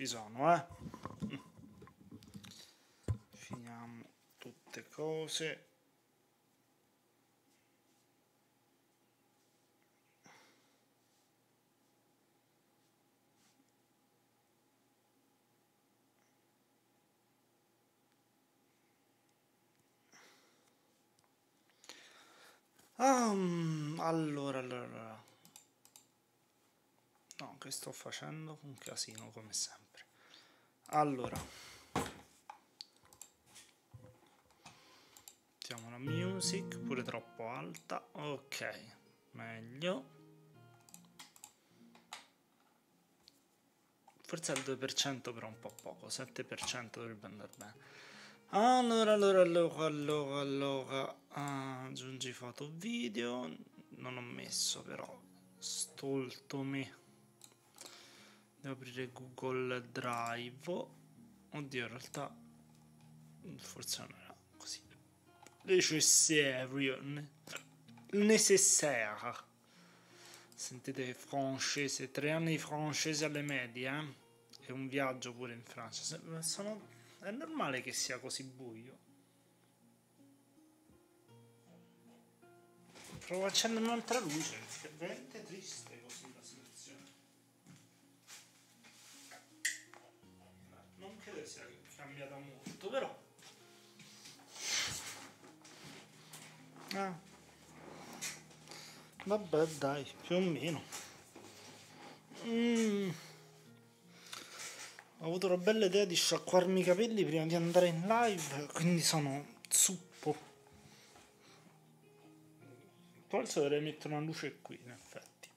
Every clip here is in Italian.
ci sono, eh. Finiamo tutte cose. Um, allora, allora, No, che sto facendo? Un casino come sempre allora mettiamo la music pure troppo alta ok meglio forse al 2% però un po' poco 7% dovrebbe andare bene allora allora allora allora allora ah, aggiungi foto video non ho messo però stolto me devo aprire Google Drive oddio in realtà forse non era così necessario necessaire sentite francese tre anni di francese alle medie eh? e un viaggio pure in Francia sono è normale che sia così buio. Provo a accendere un'altra luce. Ah. Vabbè dai, più o meno. Mm. Ho avuto una bella idea di sciacquarmi i capelli prima di andare in live, quindi sono zuppo. Forse dovrei mettere una luce qui, in effetti.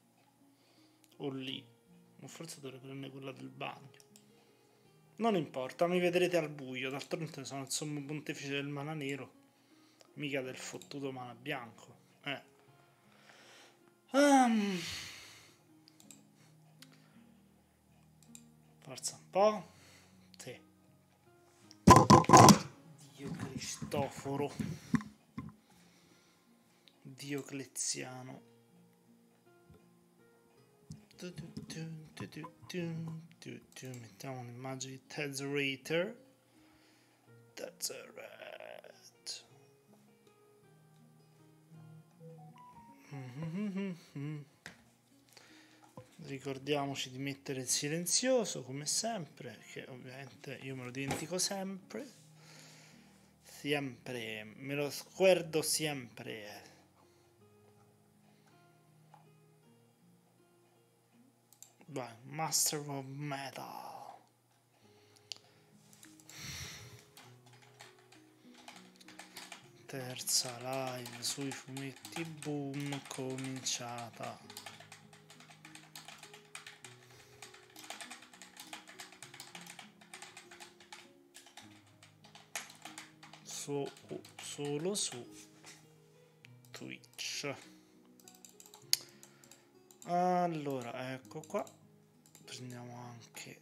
O lì. O forse dovrei prendere quella del bagno. Non importa, mi vedrete al buio, d'altronde sono il sommo pontefice del mana nero mica del fottuto mana bianco. Eh. Um. Forza un po'. Sì. Dio Cristoforo. Diocleziano. Mettiamo un'immagine di Tesserator. Tesserator. Mhm. ricordiamoci di mettere il silenzioso come sempre che ovviamente io me lo dimentico sempre sempre me lo squerdo sempre Vai, Master of Metal terza live sui fumetti boom cominciata su, oh, solo su Twitch allora ecco qua prendiamo anche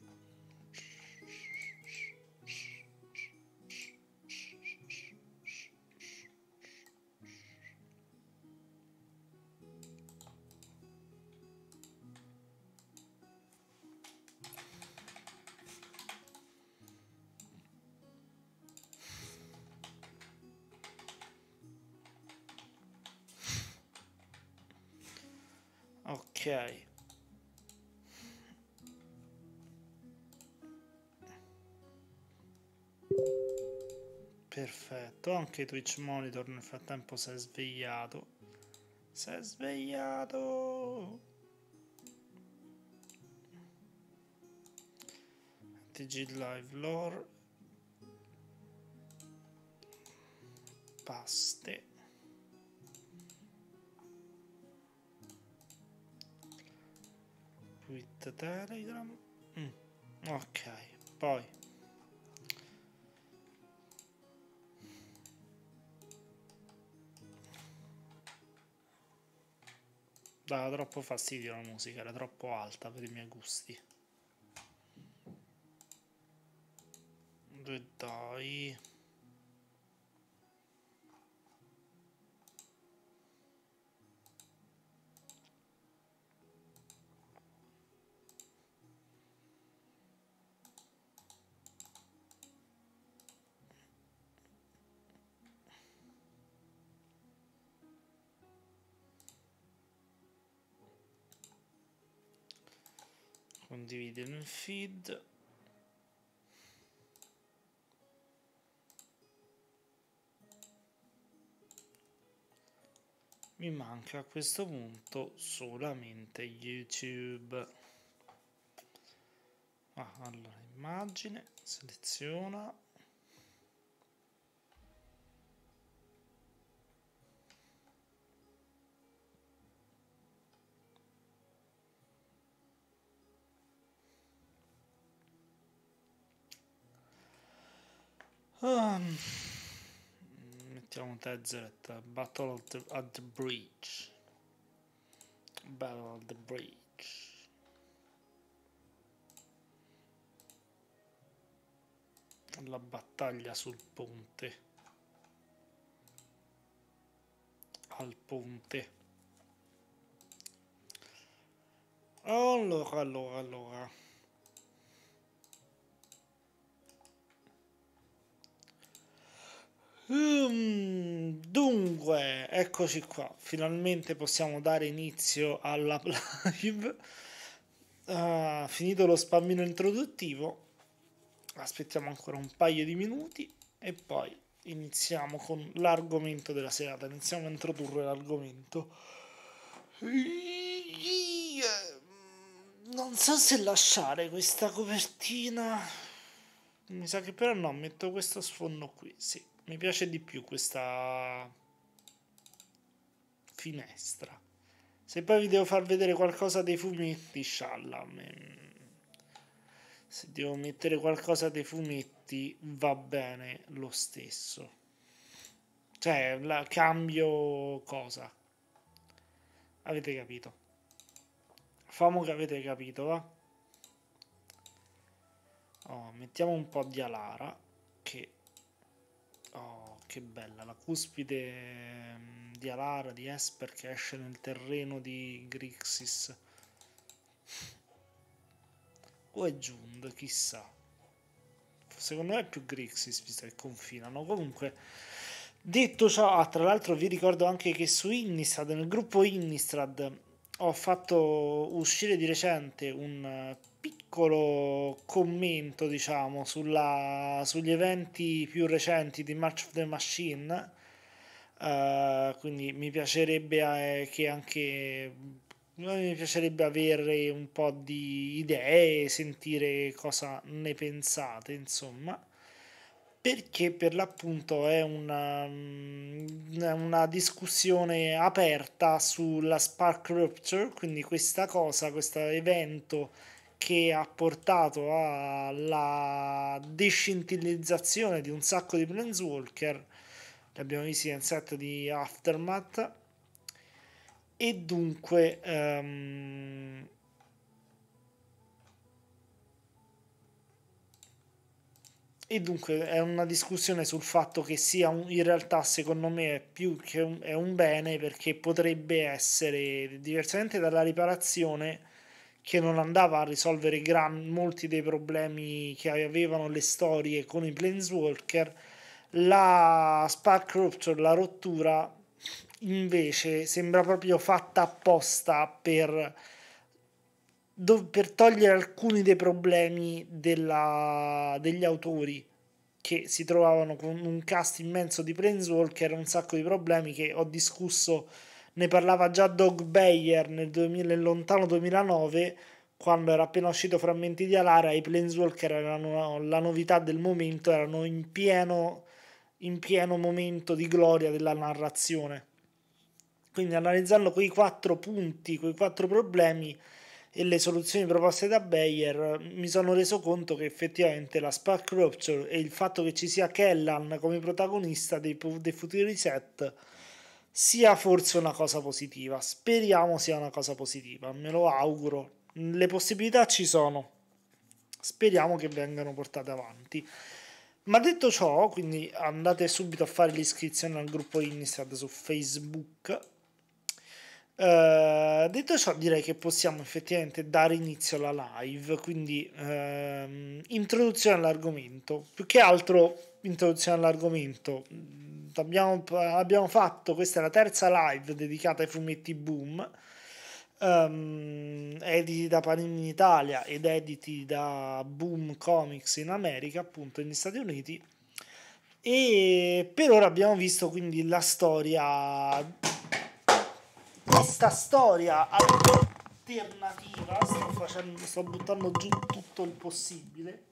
ok perfetto anche Twitch Monitor nel frattempo si è svegliato si è svegliato TG Live Lore paste tweet telegram mm, ok poi dava troppo fastidio la musica era troppo alta per i miei gusti dove dai condividi nel feed mi manca a questo punto solamente youtube ah, allora immagine seleziona Ah, mettiamo Tezzeretta Battle the, at the Bridge Battle at the Bridge la battaglia sul ponte al ponte allora allora allora Um, dunque, eccoci qua. Finalmente possiamo dare inizio alla live. Uh, finito lo spammino introduttivo, aspettiamo ancora un paio di minuti e poi iniziamo con l'argomento della serata. Iniziamo a introdurre l'argomento. Ehm, non so se lasciare questa copertina. Mi sa che però no, metto questo sfondo qui, sì mi piace di più questa finestra. Se poi vi devo far vedere qualcosa dei fumetti, scialla. Mm, se devo mettere qualcosa dei fumetti, va bene lo stesso. Cioè, la, cambio cosa. Avete capito. Famo che avete capito, va? Oh, mettiamo un po' di Alara, che Oh, che bella la cuspide mm, di Alara di Esper che esce nel terreno di Grixis. O è Jund, chissà. Secondo me è più Grixis visto che confinano. Comunque, detto ciò, ah, tra l'altro vi ricordo anche che su Innistrad, nel gruppo Innistrad, ho fatto uscire di recente un eh, piccolo piccolo commento, diciamo, sulla, sugli eventi più recenti di March of the Machine. Uh, quindi mi piacerebbe eh, che anche eh, mi piacerebbe avere un po' di idee, e sentire cosa ne pensate, insomma perché per l'appunto è una, mm, una, discussione aperta sulla Spark Rupture, quindi questa cosa, questo evento che ha portato alla descintillizzazione di un sacco di Planeswalker, li abbiamo visti nel set di Aftermath, e dunque... Um, E dunque è una discussione sul fatto che sia un, in realtà secondo me è più che un, è un bene perché potrebbe essere, diversamente dalla riparazione, che non andava a risolvere gran, molti dei problemi che avevano le storie con i Planeswalker, la Spark Rupture, la rottura, invece sembra proprio fatta apposta per, per togliere alcuni dei problemi della, degli autori che si trovavano con un cast immenso di Planeswalker, un sacco di problemi che ho discusso ne parlava già Doug Bayer nel, 2000, nel lontano 2009 quando era appena uscito Frammenti di Alara i Planeswalker erano la novità del momento, erano in pieno, in pieno momento di gloria della narrazione. Quindi analizzando quei quattro punti, quei quattro problemi e le soluzioni proposte da Bayer, mi sono reso conto che effettivamente la Spark Rupture e il fatto che ci sia Kellan come protagonista dei, dei futuri set sia forse una cosa positiva. Speriamo sia una cosa positiva, me lo auguro. Le possibilità ci sono. Speriamo che vengano portate avanti. Ma detto ciò, quindi andate subito a fare l'iscrizione al gruppo Innistrad su Facebook. Eh, detto ciò, direi che possiamo effettivamente dare inizio alla live, quindi ehm, introduzione all'argomento. Più che altro introduzione all'argomento podcast, certo, abbiamo, abbiamo fatto, questa è la terza live dedicata ai fumetti boom, um, editi da Panini in Italia ed editi da Boom Comics in America, appunto negli Stati Uniti. E per ora abbiamo visto quindi la storia, questa storia alternativa, sto, facendo, sto buttando giù tutto il possibile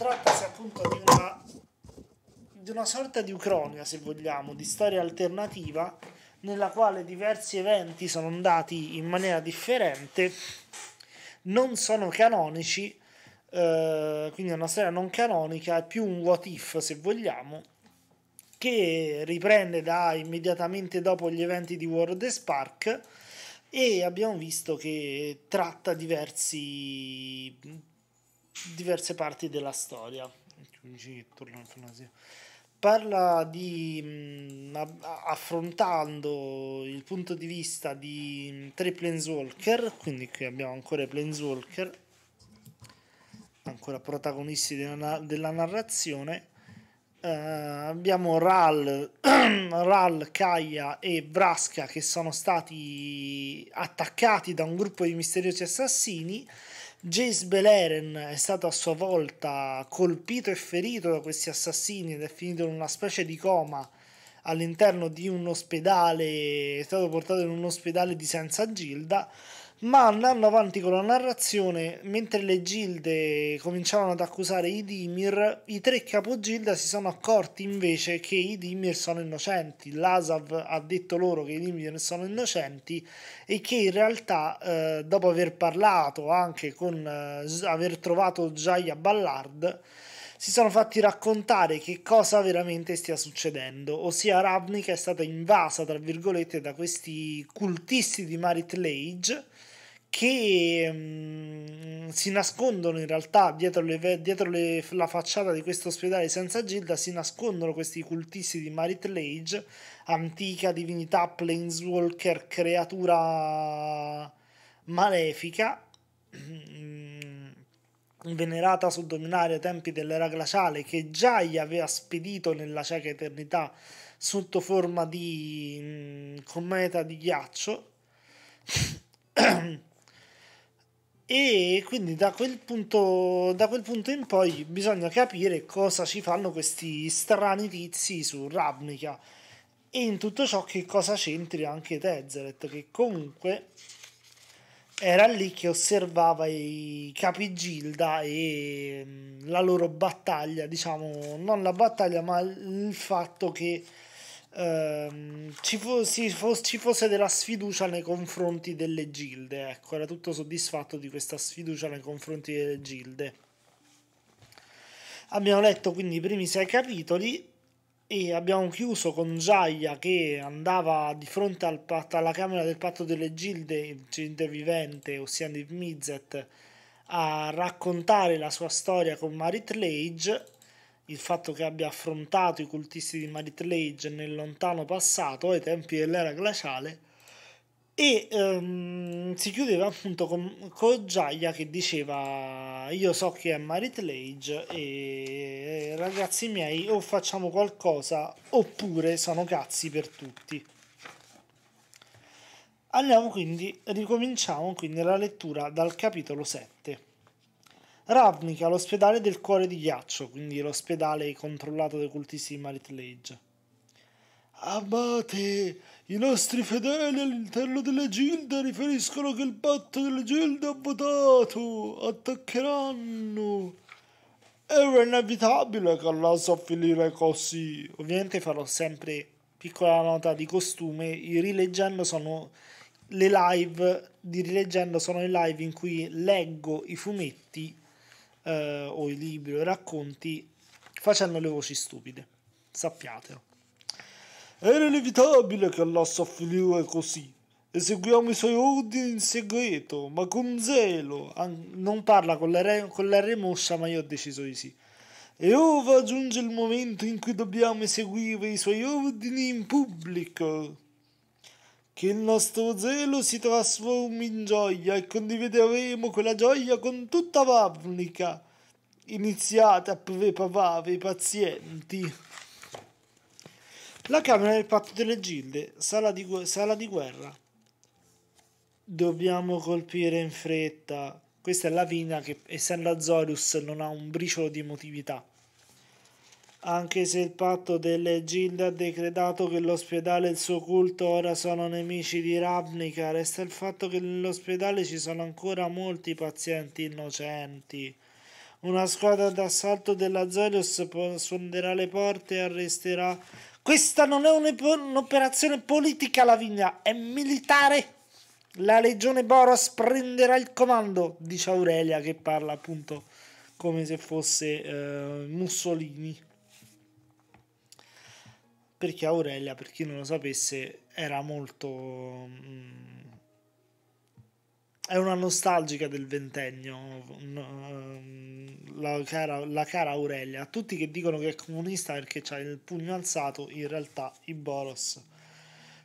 trattasi appunto di una di una sorta di ucronia, se vogliamo, di storia alternativa nella quale diversi eventi sono andati in maniera differente, non sono canonici, eh, quindi è una storia non canonica, è più un what if, se vogliamo, che riprende da immediatamente dopo gli eventi di World of Spark e abbiamo visto che tratta diversi, diverse parti della storia parla di mm, affrontando il punto di vista di mm, tre planeswalker quindi qui abbiamo ancora i planeswalker ancora protagonisti della, della narrazione eh, abbiamo Ral, Ral, Kaya e Vraska che sono stati attaccati da un gruppo di misteriosi assassini Jace Beleren è stato a sua volta colpito e ferito da questi assassini ed è finito in una specie di coma all'interno di un ospedale, è stato portato in un ospedale di Senza Gilda ma andando avanti con la narrazione, mentre le gilde cominciavano ad accusare i Dimir, i tre capogilda si sono accorti invece che i Dimir sono innocenti. L'Asav ha detto loro che i Dimir sono innocenti e che in realtà, eh, dopo aver parlato anche con eh, aver trovato Jaya Ballard, si sono fatti raccontare che cosa veramente stia succedendo, ossia Ravnica è stata invasa, tra virgolette, da questi cultisti di Marit Lage che mh, mm, si nascondono in realtà dietro, le, dietro le, la facciata di questo ospedale senza gilda si nascondono questi cultisti di Marit Lage antica divinità planeswalker creatura malefica mm, venerata su dominare ai tempi dell'era glaciale che già gli aveva spedito nella cieca eternità sotto forma di mh, mm, cometa di ghiaccio E quindi da quel, punto, da quel punto in poi bisogna capire cosa ci fanno questi strani tizi su Ravnica e in tutto ciò che cosa c'entri anche Tezzeret che comunque era lì che osservava i capigilda e mm, la loro battaglia, diciamo, non la battaglia, ma il fatto che ehm, ci, fo- si fo- ci fosse della sfiducia nei confronti delle gilde. Ecco, era tutto soddisfatto di questa sfiducia nei confronti delle gilde. Abbiamo letto quindi i primi sei capitoli e abbiamo chiuso con Giaia che andava di fronte al pat- alla Camera del Patto delle Gilde, il Gilde Vivente, ossia di Mizet, a raccontare la sua storia con Marit Lage il fatto che abbia affrontato i cultisti di Marit Lage nel lontano passato, ai tempi dell'era glaciale, e um, si chiudeva appunto con, con Giaia che diceva io so chi è Marit Lage e ragazzi miei o facciamo qualcosa oppure sono cazzi per tutti. Andiamo quindi, ricominciamo quindi la lettura dal capitolo 7. Ravnica, l'ospedale del cuore di ghiaccio, quindi l'ospedale controllato dai cultisti di Marit Lage. Amate, i nostri fedeli all'interno delle gilda riferiscono che il patto delle gilda ha votato, attaccheranno. Era inevitabile che andasse a finire così. Ovviamente farò sempre piccola nota di costume, i rileggendo sono le live di rileggendo sono le live in cui leggo i fumetti eh, o i libri o i racconti facendo le voci stupide. Sappiatelo. Era inevitabile che Allah soffriva così. Eseguiamo i suoi ordini in segreto, ma con zelo. An- non parla con la, re- con la remoscia, ma io ho deciso di sì. E ora giunge il momento in cui dobbiamo eseguire i suoi ordini in pubblico che il nostro zelo si trasformi in gioia e condivideremo quella gioia con tutta Vavnica. Iniziate a preparare i pazienti. La Camera del Patto delle Gilde, sala di, sala di guerra. Dobbiamo colpire in fretta. Questa è la vina che, essendo Azorius, non ha un briciolo di emotività anche se il patto delle gilde ha decretato che l'ospedale e il suo culto ora sono nemici di Ravnica, resta il fatto che nell'ospedale ci sono ancora molti pazienti innocenti. Una squadra d'assalto della Zorius sfonderà le porte e arresterà. Questa non è un'operazione politica, Lavinia, è militare. La legione Boros prenderà il comando, dice Aurelia che parla appunto come se fosse eh, Mussolini perché Aurelia, per chi non lo sapesse, era molto... Mm, è una nostalgica del ventennio, mm, mm, la, cara, la cara, Aurelia. Tutti che dicono che è comunista perché ha il pugno alzato, in realtà i Boros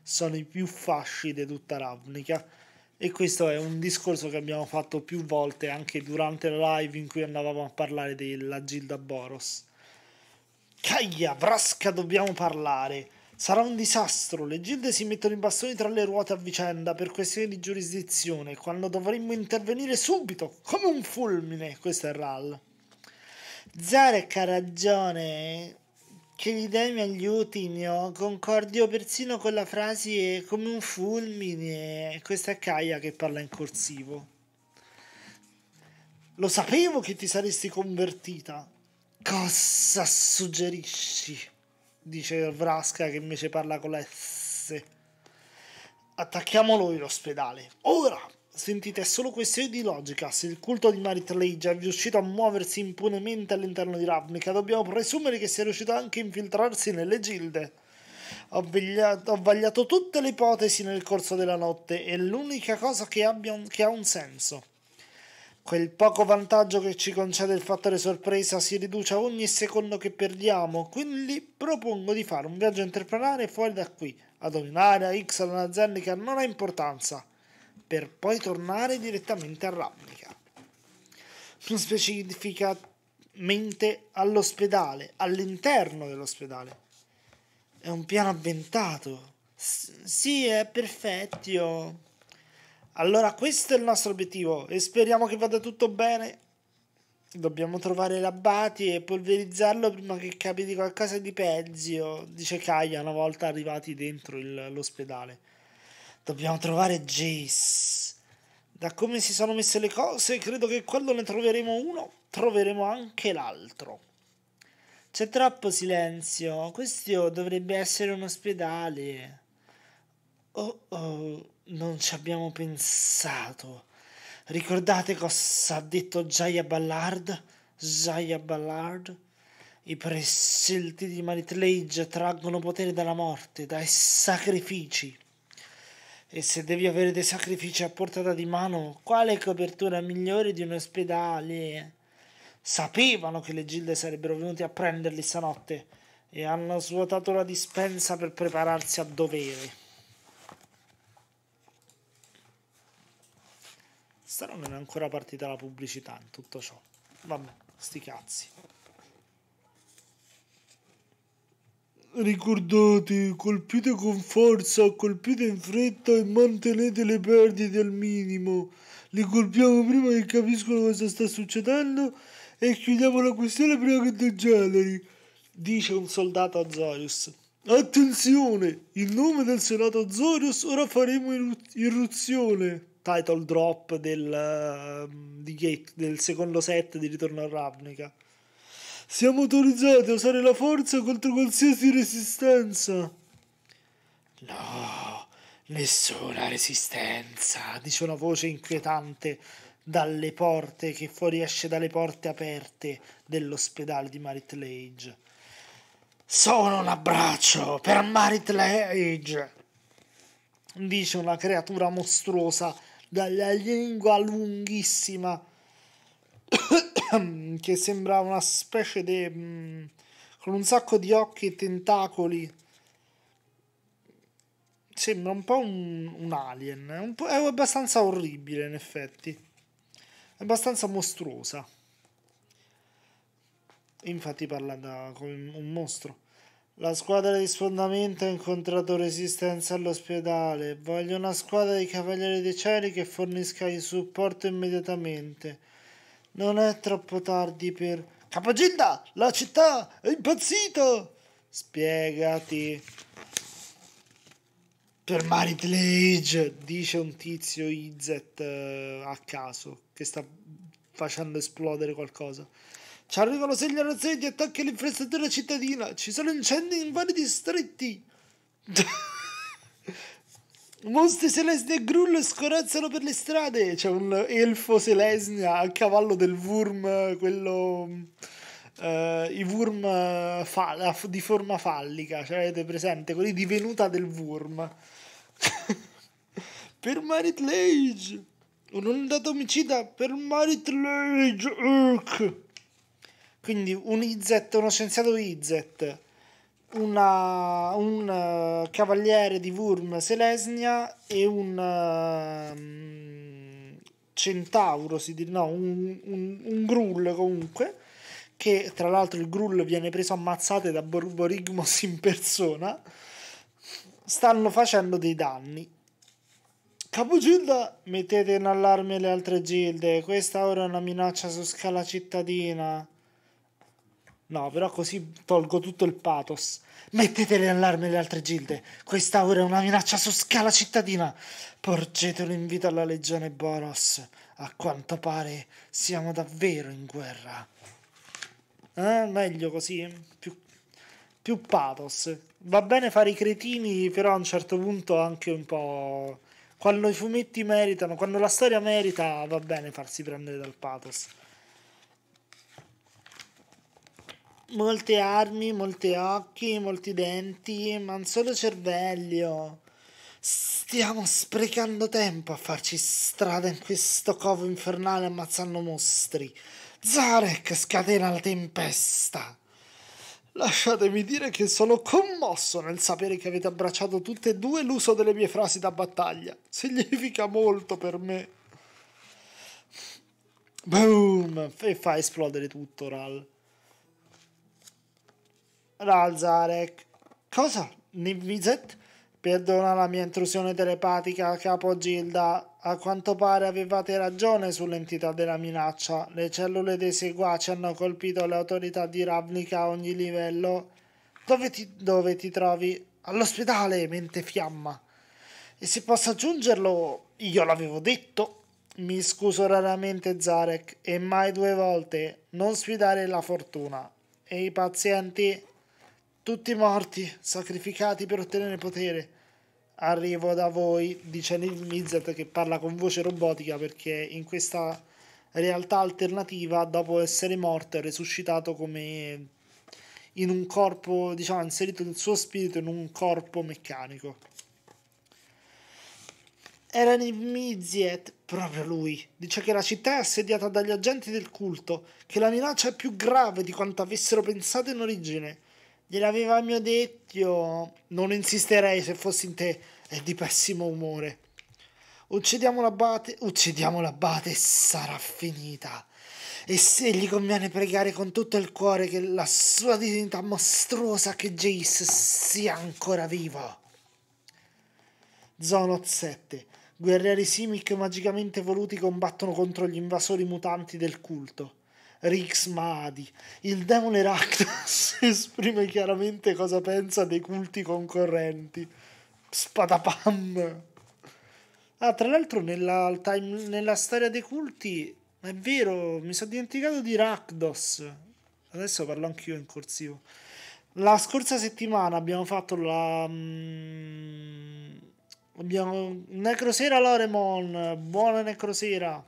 sono i più fasci di tutta Ravnica. E questo è un discorso che abbiamo fatto più volte anche durante la live in cui andavamo a parlare della Gilda Boros. Caglia, Vrasca, dobbiamo parlare. Sarà un disastro. Le gilde si mettono i bastoni tra le ruote a vicenda per questioni di giurisdizione, quando dovremmo intervenire subito, come un fulmine. Questo è Ral. Zarek ha ragione. Che gli dai mi aiuti, no? Concordio persino con la frase come un fulmine. Questa è Caia che parla in corsivo. Lo sapevo che ti saresti convertita. Cosa suggerisci? dice Vraska che invece parla con la S. Attacchiamo noi l'ospedale. Ora! Sentite, è solo questione di logica. Se il culto di Marit Lage è riuscito a muoversi impunemente all'interno di Ravnica, dobbiamo presumere che sia riuscito anche a infiltrarsi nelle gilde. Ho, vegliato, ho vagliato tutte le ipotesi nel corso della notte e l'unica cosa che, abbia che ha un senso Quel poco vantaggio che ci concede il fattore sorpresa si riduce a ogni secondo che perdiamo, quindi propongo di fare un viaggio interplanare fuori da qui, ad un'area X ad un'azienda che non ha importanza, per poi tornare direttamente a Ravnica. Più specificamente all'ospedale, all'interno dell'ospedale. È un piano avventato. S- sì, è perfetto. Allora questo è il nostro obiettivo e speriamo che vada tutto bene. Dobbiamo trovare l'abbati e polverizzarlo prima che capiti qualcosa di peggio, dice Kaya una volta arrivati dentro il, l'ospedale. Dobbiamo trovare Jace. Da come si sono messe le cose, credo che quando ne troveremo uno, troveremo anche l'altro. C'è troppo silenzio. Questo dovrebbe essere un ospedale. Oh oh, non ci abbiamo pensato. Ricordate cosa ha detto Jaya Ballard? Jaya Ballard? I prescelti di Maritlage traggono potere dalla morte, dai sacrifici. E se devi avere dei sacrifici a portata di mano, quale copertura migliore di un ospedale? Sapevano che le gilde sarebbero venute a prenderli stanotte e hanno svuotato la dispensa per prepararsi a dovere. Questa non è ancora partita la pubblicità in tutto ciò. Vabbè, sti cazzi. Ricordate, colpite con forza, colpite in fretta e mantenete le perdite al minimo. Li colpiamo prima che capiscono cosa sta succedendo e chiudiamo la questione prima che degeneri, dice un soldato a Zorius. Attenzione, in nome del senato Zorius ora faremo irruzione title drop del, ehm, Gate, del secondo set di ritorno a Ravnica. Siamo autorizzati a usare la forza contro qualsiasi resistenza. No, nessuna resistenza, dice una voce inquietante dalle porte che fuoriesce dalle porte aperte dell'ospedale di Marit Lage. Sono un abbraccio per Marit Lage, dice una creatura mostruosa dalla lingua lunghissima che sembra una specie di... Mm, con un sacco di occhi e tentacoli. Sembra un po' un, un alien, è, un po', è abbastanza orribile in effetti, è abbastanza mostruosa. Infatti parla da, come un mostro. La squadra di sfondamento ha incontrato resistenza all'ospedale. Voglio una squadra di Cavalieri dei Cieli che fornisca il supporto immediatamente. Non è troppo tardi per... Capogilda! La città è impazzita! Spiegati. Per Maritle Age, dice un tizio Izet eh, a caso, che sta facendo esplodere qualcosa. Ci arrivano segnali razziali di attacchi all'infrastruttura cittadina. Ci sono incendi in vari distretti. Mostri Selesnia e Grull scorazzano per le strade. C'è un elfo Selesnia a cavallo del Wurm, quello. eh, I Wurm eh, fa- di forma fallica, cioè avete presente? Quelli di venuta del Wurm. per Marit Lage! Un'ondata omicida per Marit Lage! Urk! Quindi un Izzet, uno scienziato Izzet, una, un uh, cavaliere di Wurm Selesnia e un uh, centauro, si dice, no, un, un, un grull comunque, che tra l'altro il grull viene preso ammazzate da Borborigmos in persona, stanno facendo dei danni. Capogilda, mettete in allarme le altre gilde, questa ora è una minaccia su scala cittadina. No, però così tolgo tutto il pathos. Mettete le allarme le altre gilde. Questa ora è una minaccia su scala cittadina. Porgete l'invito alla legione Boros. A quanto pare siamo davvero in guerra. Eh, meglio così? Più, più pathos. Va bene fare i cretini, però a un certo punto anche un po'... Quando i fumetti meritano, quando la storia merita, va bene farsi prendere dal pathos. molte armi, molti occhi, molti denti, ma un solo cervello. Stiamo sprecando tempo a farci strada in questo covo infernale ammazzando mostri. Zarek scatena la tempesta. Lasciatemi dire che sono commosso nel sapere che avete abbracciato tutte e due l'uso delle mie frasi da battaglia. Significa molto per me. Boom! E fa esplodere tutto, Ral. Ralzarek. Cosa? Nivizet? Perdona la mia intrusione telepatica, capo Gilda. A quanto pare avevate ragione sull'entità della minaccia. Le cellule dei seguaci hanno colpito le autorità di Ravnica a ogni livello. Dove ti, dove ti trovi? All'ospedale, mente fiamma. E se posso aggiungerlo, io l'avevo detto. Mi scuso raramente Zarek e mai due volte. Non sfidare la fortuna. E i pazienti? tutti morti, sacrificati per ottenere potere. Arrivo da voi, dice Neil Mizzet che parla con voce robotica perché in questa realtà alternativa, dopo essere morto, è resuscitato come in un corpo, diciamo, ha inserito il suo spirito in un corpo meccanico. Era Nimiziet, proprio lui. Dice che la città è assediata dagli agenti del culto, che la minaccia è più grave di quanto avessero pensato in origine. Gliel'aveva mio detto, non insisterei se fossi in te, è di pessimo umore. Uccidiamo l'abate, uccidiamo l'abate e sarà finita. E se gli conviene pregare con tutto il cuore che la sua divinità mostruosa che Jace sia ancora viva. Zonot 7. Guerrieri Simic magicamente voluti combattono contro gli invasori mutanti del culto. Rix Madi. Il demone Rakdos esprime chiaramente cosa pensa dei culti concorrenti. Spadapam. Ah, tra l'altro nella, time, nella storia dei culti, è vero, mi sono dimenticato di Rakdos. Adesso parlo anch'io in corsivo. La scorsa settimana abbiamo fatto la... Mm, abbiamo... Necrosera Loremon, buona Necrosera.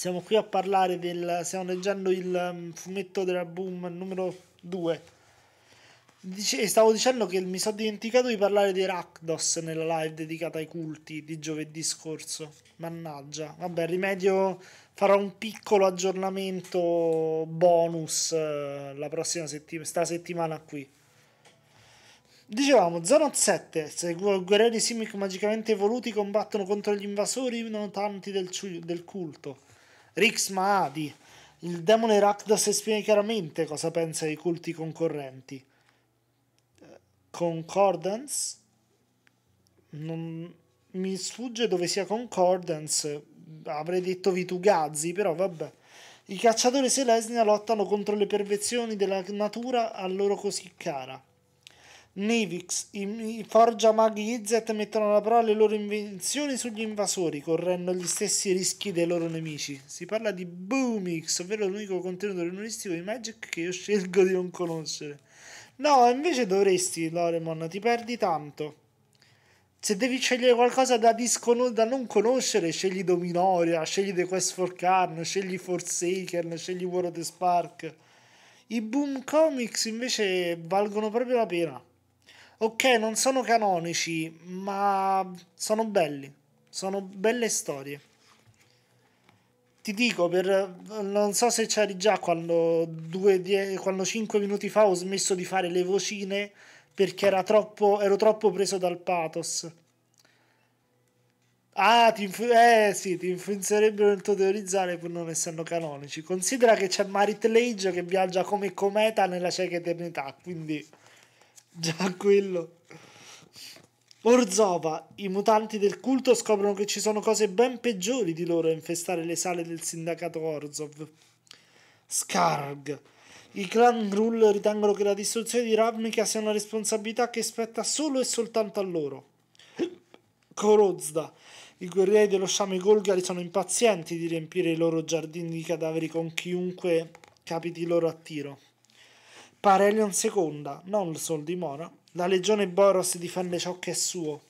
Siamo qui a parlare del. Stiamo leggendo il mm, fumetto dell'album numero 2. Dice, stavo dicendo che mi sono dimenticato di parlare di Rakdos nella live dedicata ai culti di giovedì scorso. Mannaggia. Vabbè, rimedio. Farò un piccolo aggiornamento bonus eh, la prossima settimana, sta settimana qui. Dicevamo, zona 7, se guerrieri simic magicamente evoluti combattono contro gli invasori notanti del, del culto. Rix Maadi. Il demone Rakdos esprime chiaramente cosa pensa dei culti concorrenti. Eh, concordance? Non... Mi sfugge dove sia Concordance. Avrei detto Vitugazzi, però vabbè. I cacciatori Selesnia lottano contro le perfezioni della natura a loro così cara. Navix, i Forgia Maghi Izzet mettono alla prova le loro invenzioni sugli invasori, correndo gli stessi rischi dei loro nemici. Si parla di Boomix, ovvero l'unico contenuto riunionistico di Magic che io scelgo di non conoscere. No, invece dovresti, Loremon, ti perdi tanto. Se devi scegliere qualcosa da, discono- da non conoscere, scegli Dominoria, scegli The Quest for Carn, scegli Forsaken, scegli World of Spark. I Boom Comics invece valgono proprio la pena ok, non sono canonici, ma sono belli. Sono belle storie. Ti dico, per, non so se c'eri già quando, due, die, quando cinque minuti fa ho smesso di fare le vocine perché era troppo, ero troppo preso dal pathos. Ah, ti, influ- eh, sì, ti influenzerebbero nel tuo teorizzare pur non essendo canonici. Considera che c'è Marit Lage che viaggia come cometa nella cieca eternità, quindi... Già quello. Orzova, i mutanti del culto scoprono che ci sono cose ben peggiori di loro a infestare le sale del sindacato Orzov. Skarg, i clan Grull ritengono che la distruzione di Ravnica sia una responsabilità che spetta solo e soltanto a loro. Korozda, i guerrieri dello sciame Golgari sono impazienti di riempire i loro giardini di cadaveri con chiunque capiti loro a tiro. Parelion II, non il sol di Mora, la legione Boros difende ciò che è suo.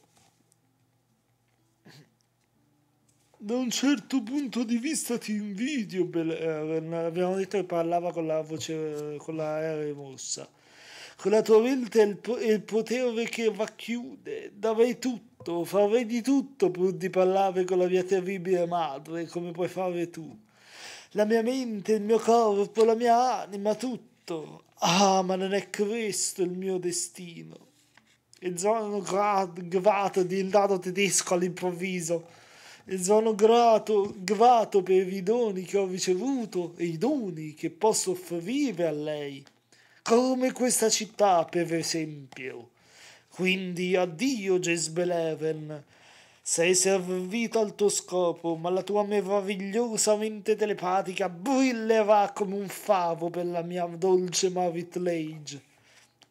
Da un certo punto di vista ti invidio, Belen. Abbiamo detto che parlava con la voce, con la R mossa. Con la tua mente e il potere che va chiude, davai tutto, farei di tutto pur di parlare con la mia terribile madre, come puoi fare tu. La mia mente, il mio corpo, la mia anima, tutto questo, ah, ma non è questo il mio destino. E sono grato di il dato tedesco all'improvviso. E sono grato, grato per i doni che ho ricevuto e i doni che posso offrire a lei, come questa città, per esempio. Quindi addio Gesbeleven sei servito al tuo scopo, ma la tua meravigliosa mente telepatica brillerà come un favo per la mia dolce Marit Lage.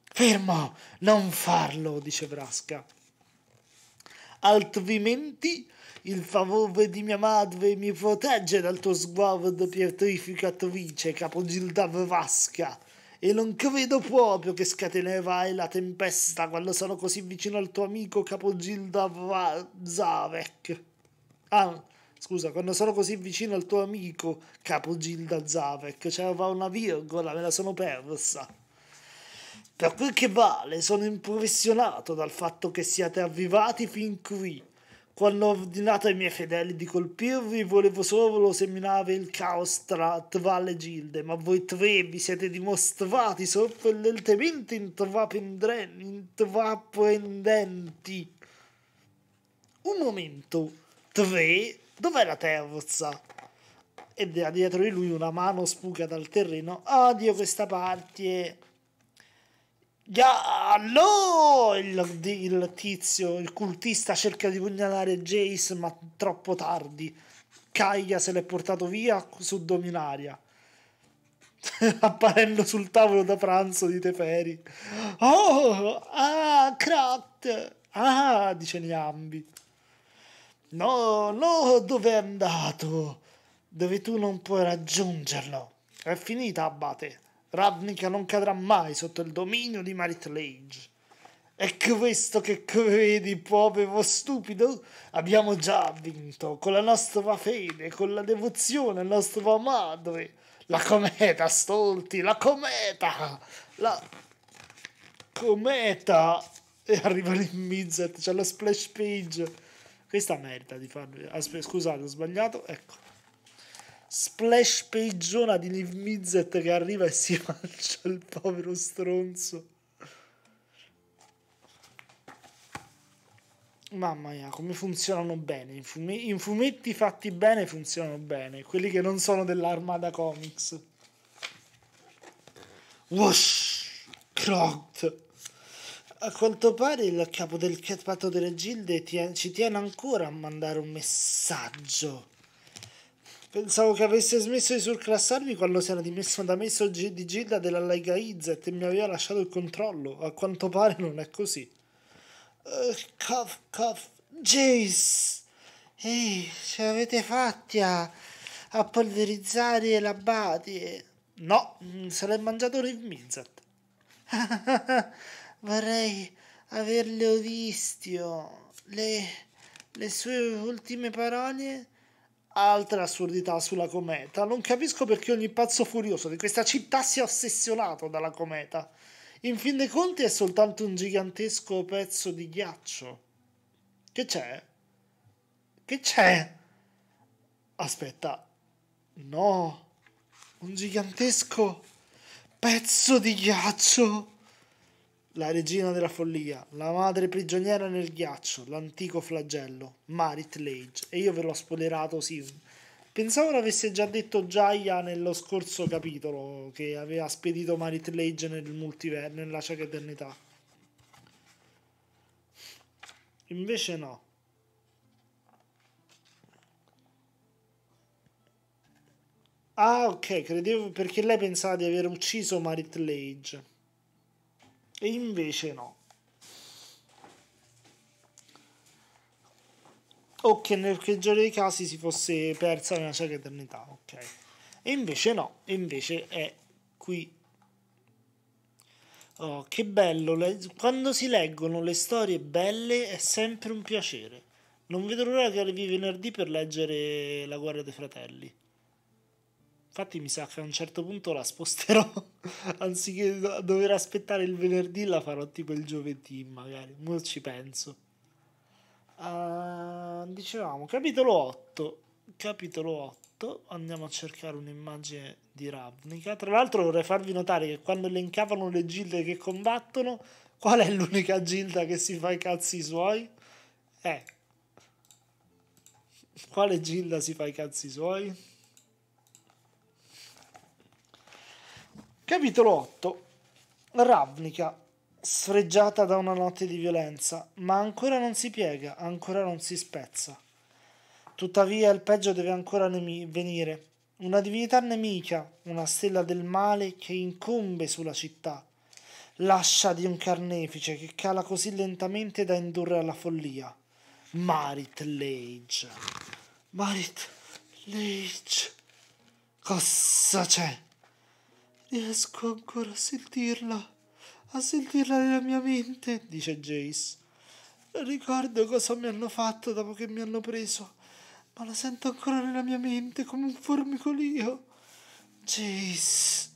Fermo, non farlo, dice Vrasca. Altrimenti il favore di mia madre mi protegge dal tuo sguardo pietrificatrice, capogilda Vrasca e non credo proprio che scatenerai eh, la tempesta quando sono così vicino al tuo amico Capogilda Zavek. Ah, scusa, quando sono così vicino al tuo amico Capogilda Zavek, c'era una virgola, me la sono persa. Per quel che vale, sono impressionato dal fatto che siate avvivati fin qui quando ho ordinato ai miei fedeli di colpirvi, volevo solo seminare il caos tra, Tvalle le gilde, ma voi tre vi siete dimostrati sorprendentemente intraprendenti. Un momento, tre, dov'è la terza? Ed ha dietro di lui una mano spuca dal terreno. Oddio, questa parte. Yeah, no! Il, il, tizio, il cultista cerca di pugnalare Jace, ma troppo tardi. Kaia se l'è portato via su Dominaria. Apparendo sul tavolo da pranzo di Teferi. Oh, ah, Krat! Ah, dice Niambi. No, no, dove è andato? Dove tu non puoi raggiungerlo. È finita, Abate. Ravnica non cadrà mai sotto il dominio di Marit Maritlage. È questo che credi, povero stupido? Abbiamo già vinto, con la nostra fede, con la devozione la nostra madre. La cometa, stolti, la cometa! La cometa! E arriva l'Immizet, c'è la splash page. Questa merda di farvi... Aspetta, ah, scusate, ho sbagliato, ecco splash pageona di Liv Mizzet che arriva e si mangia il povero stronzo. Mamma mia, come funzionano bene. I, fumetti, in fumetti fatti bene funzionano bene. Quelli che non sono dell'Armada Comics. Wash! Crocked! A quanto pare il capo del Cat patto delle gilde ci tiene ancora a mandare un messaggio. Pensavo che avesse smesso di surclassarmi quando si era dimesso da me di Gilda della Lega Izzet e mi aveva lasciato il controllo. A quanto pare non è così. Uh, cuff, Jace! Ehi, ce l'avete fatti a, polverizzare la Bati? No, mm, se l'è mangiato Riv Mizzet. Vorrei averle visto. Le, le sue ultime parole altra assurdità sulla cometa. Non capisco perché ogni pazzo furioso di questa città sia ossessionato dalla cometa. In fin dei conti è soltanto un gigantesco pezzo di ghiaccio. Che c'è? Che c'è? Aspetta. No. Un gigantesco pezzo di ghiaccio la regina della follia, la madre prigioniera nel ghiaccio, l'antico flagello, Marit Lage. E io ve l'ho spoilerato, sì. Pensavo l'avesse già detto Jaya nello scorso capitolo, che aveva spedito Marit Lage nel multiver- nella cieca eternità. Invece no. Ah, ok, credevo perché lei pensava di aver ucciso Marit Lage. E invece no. O che nel peggiore dei casi si fosse persa una cieca eternità, ok. E invece no, e invece è qui. Oh, che bello, quando si leggono le storie belle è sempre un piacere. Non vedo l'ora che arrivi venerdì per leggere La guerra dei fratelli. Infatti mi sa che a un certo punto la sposterò, anziché dover aspettare il venerdì la farò tipo il giovedì magari, non ci penso. Uh, dicevamo, capitolo 8, capitolo 8, andiamo a cercare un'immagine di Ravnica. Tra l'altro vorrei farvi notare che quando elencavano le gilde che combattono, qual è l'unica gilda che si fa i cazzi suoi? Eh, quale gilda si fa i cazzi suoi? Capitolo 8 Ravnica sfregiata da una notte di violenza, ma ancora non si piega, ancora non si spezza. Tuttavia il peggio deve ancora nemi- venire. Una divinità nemica, una stella del male che incombe sulla città. L'ascia di un carnefice che cala così lentamente da indurre alla follia. Marit Lage. Marit Lage. Cosa c'è? Riesco ancora a sentirla, a sentirla nella mia mente, dice Jace. Non ricordo cosa mi hanno fatto dopo che mi hanno preso, ma la sento ancora nella mia mente come un formicolio. Jace,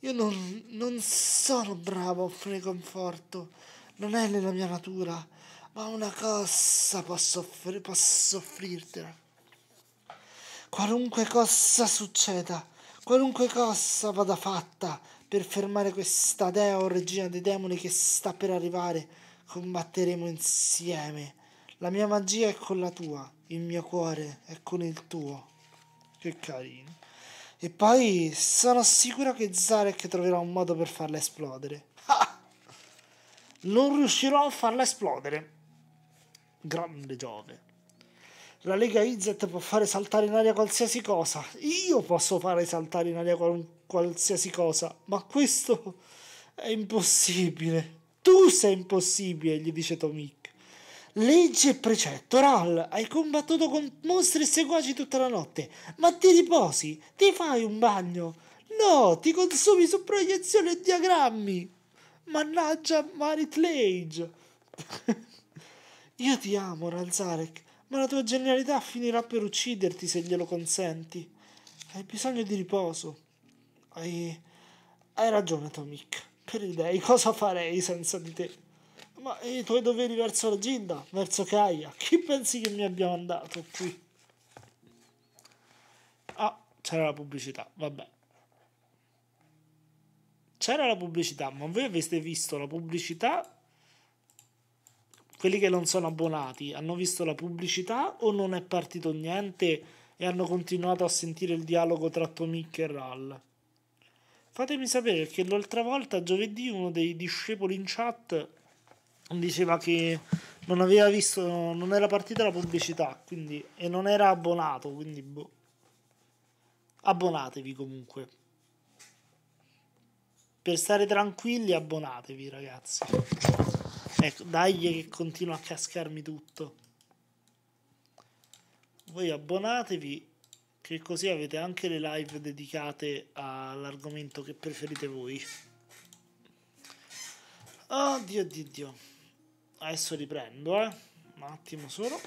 io non, non sono bravo a offrire conforto, non è nella mia natura, ma una cosa posso, offre, posso offrirtela. Qualunque cosa succeda, Qualunque cosa vada fatta per fermare questa dea o regina dei demoni che sta per arrivare, combatteremo insieme. La mia magia è con la tua, il mio cuore è con il tuo. Che carino. E poi sono sicuro che Zarek troverà un modo per farla esplodere. Ah! Non riuscirò a farla esplodere. Grande Giove la Lega Izet può fare saltare in aria qualsiasi cosa, io posso fare saltare in aria qualsiasi cosa, ma questo è impossibile. Tu sei impossibile, gli dice Tomik. Legge e precetto, Ral, hai combattuto con mostri e seguaci tutta la notte, ma ti riposi, ti fai un bagno. No, ti consumi su proiezioni e diagrammi. Mannaggia Marit Lage. Io ti amo, Ralzarek ma la tua genialità finirà per ucciderti se glielo consenti. Hai bisogno di riposo. Hai, Hai ragione, Tomic. Per i dei, cosa farei senza di te? Ma i tuoi doveri verso la Gilda, verso Kaia, chi pensi che mi abbia mandato qui? Ah, c'era la pubblicità, vabbè. C'era la pubblicità, ma voi avete visto la pubblicità quelli che non sono abbonati hanno visto la pubblicità o non è partito niente e hanno continuato a sentire il dialogo tra Tomic e Ral? Fatemi sapere che l'altra volta, giovedì, uno dei discepoli in chat diceva che non aveva visto, non era partita la pubblicità quindi, e non era abbonato, quindi boh. abbonatevi comunque. Per stare tranquilli abbonatevi ragazzi. Ecco, dai che continua a cascarmi tutto. Voi abbonatevi, che così avete anche le live dedicate all'argomento che preferite voi. Oh, dio, dio, dio. Adesso riprendo, eh. Un attimo solo.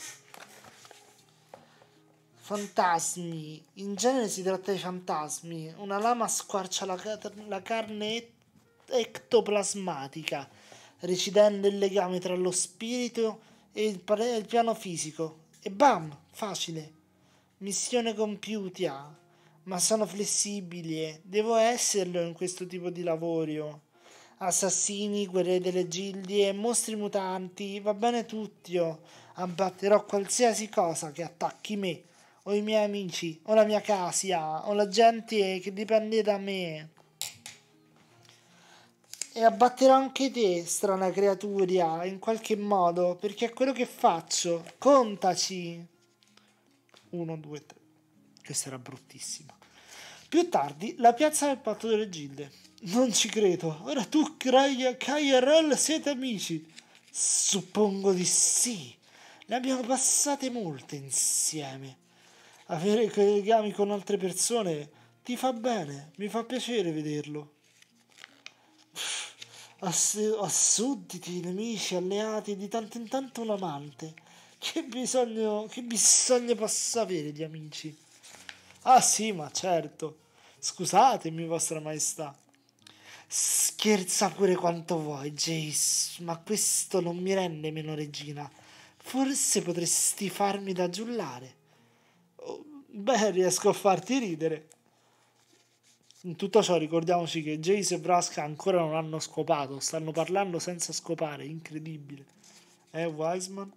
Fantasmi. In genere si tratta di fantasmi. Una lama squarcia la, la carne ectoplasmatica recidendo il legame tra lo spirito e il, il piano fisico. E bam, facile. Missione compiuta. Ma sono flessibile, devo esserlo in questo tipo di lavoro. Assassini, guerrieri delle gildie, mostri mutanti, va bene tutto. Oh. Abbatterò qualsiasi cosa che attacchi me, o i miei amici, o la mia casa, o la gente che dipende da me e abbatterò anche te, strana creatura, in qualche modo, perché è quello che faccio. Contaci. 1, 2, 3. Questa era bruttissima. Più tardi, la piazza del patto delle gilde. Non ci credo. Ora tu, Kai e Rel, siete amici. Suppongo di sì. Ne abbiamo passate molte insieme. Avere quei legami con altre persone ti fa bene, mi fa piacere vederlo ass- assuditi, nemici, alleati, di tanto in tanto un amante. Che bisogno, che bisogno possa avere di amici? Ah sì, ma certo. Scusatemi, vostra maestà. Scherza pure quanto vuoi, Jace, ma questo non mi rende meno regina. Forse potresti farmi da giullare. Oh, beh, riesco a farti ridere. In tutto ciò ricordiamoci che Jace e Vraska ancora non hanno scopato, stanno parlando senza scopare, incredibile. Eh, Wiseman?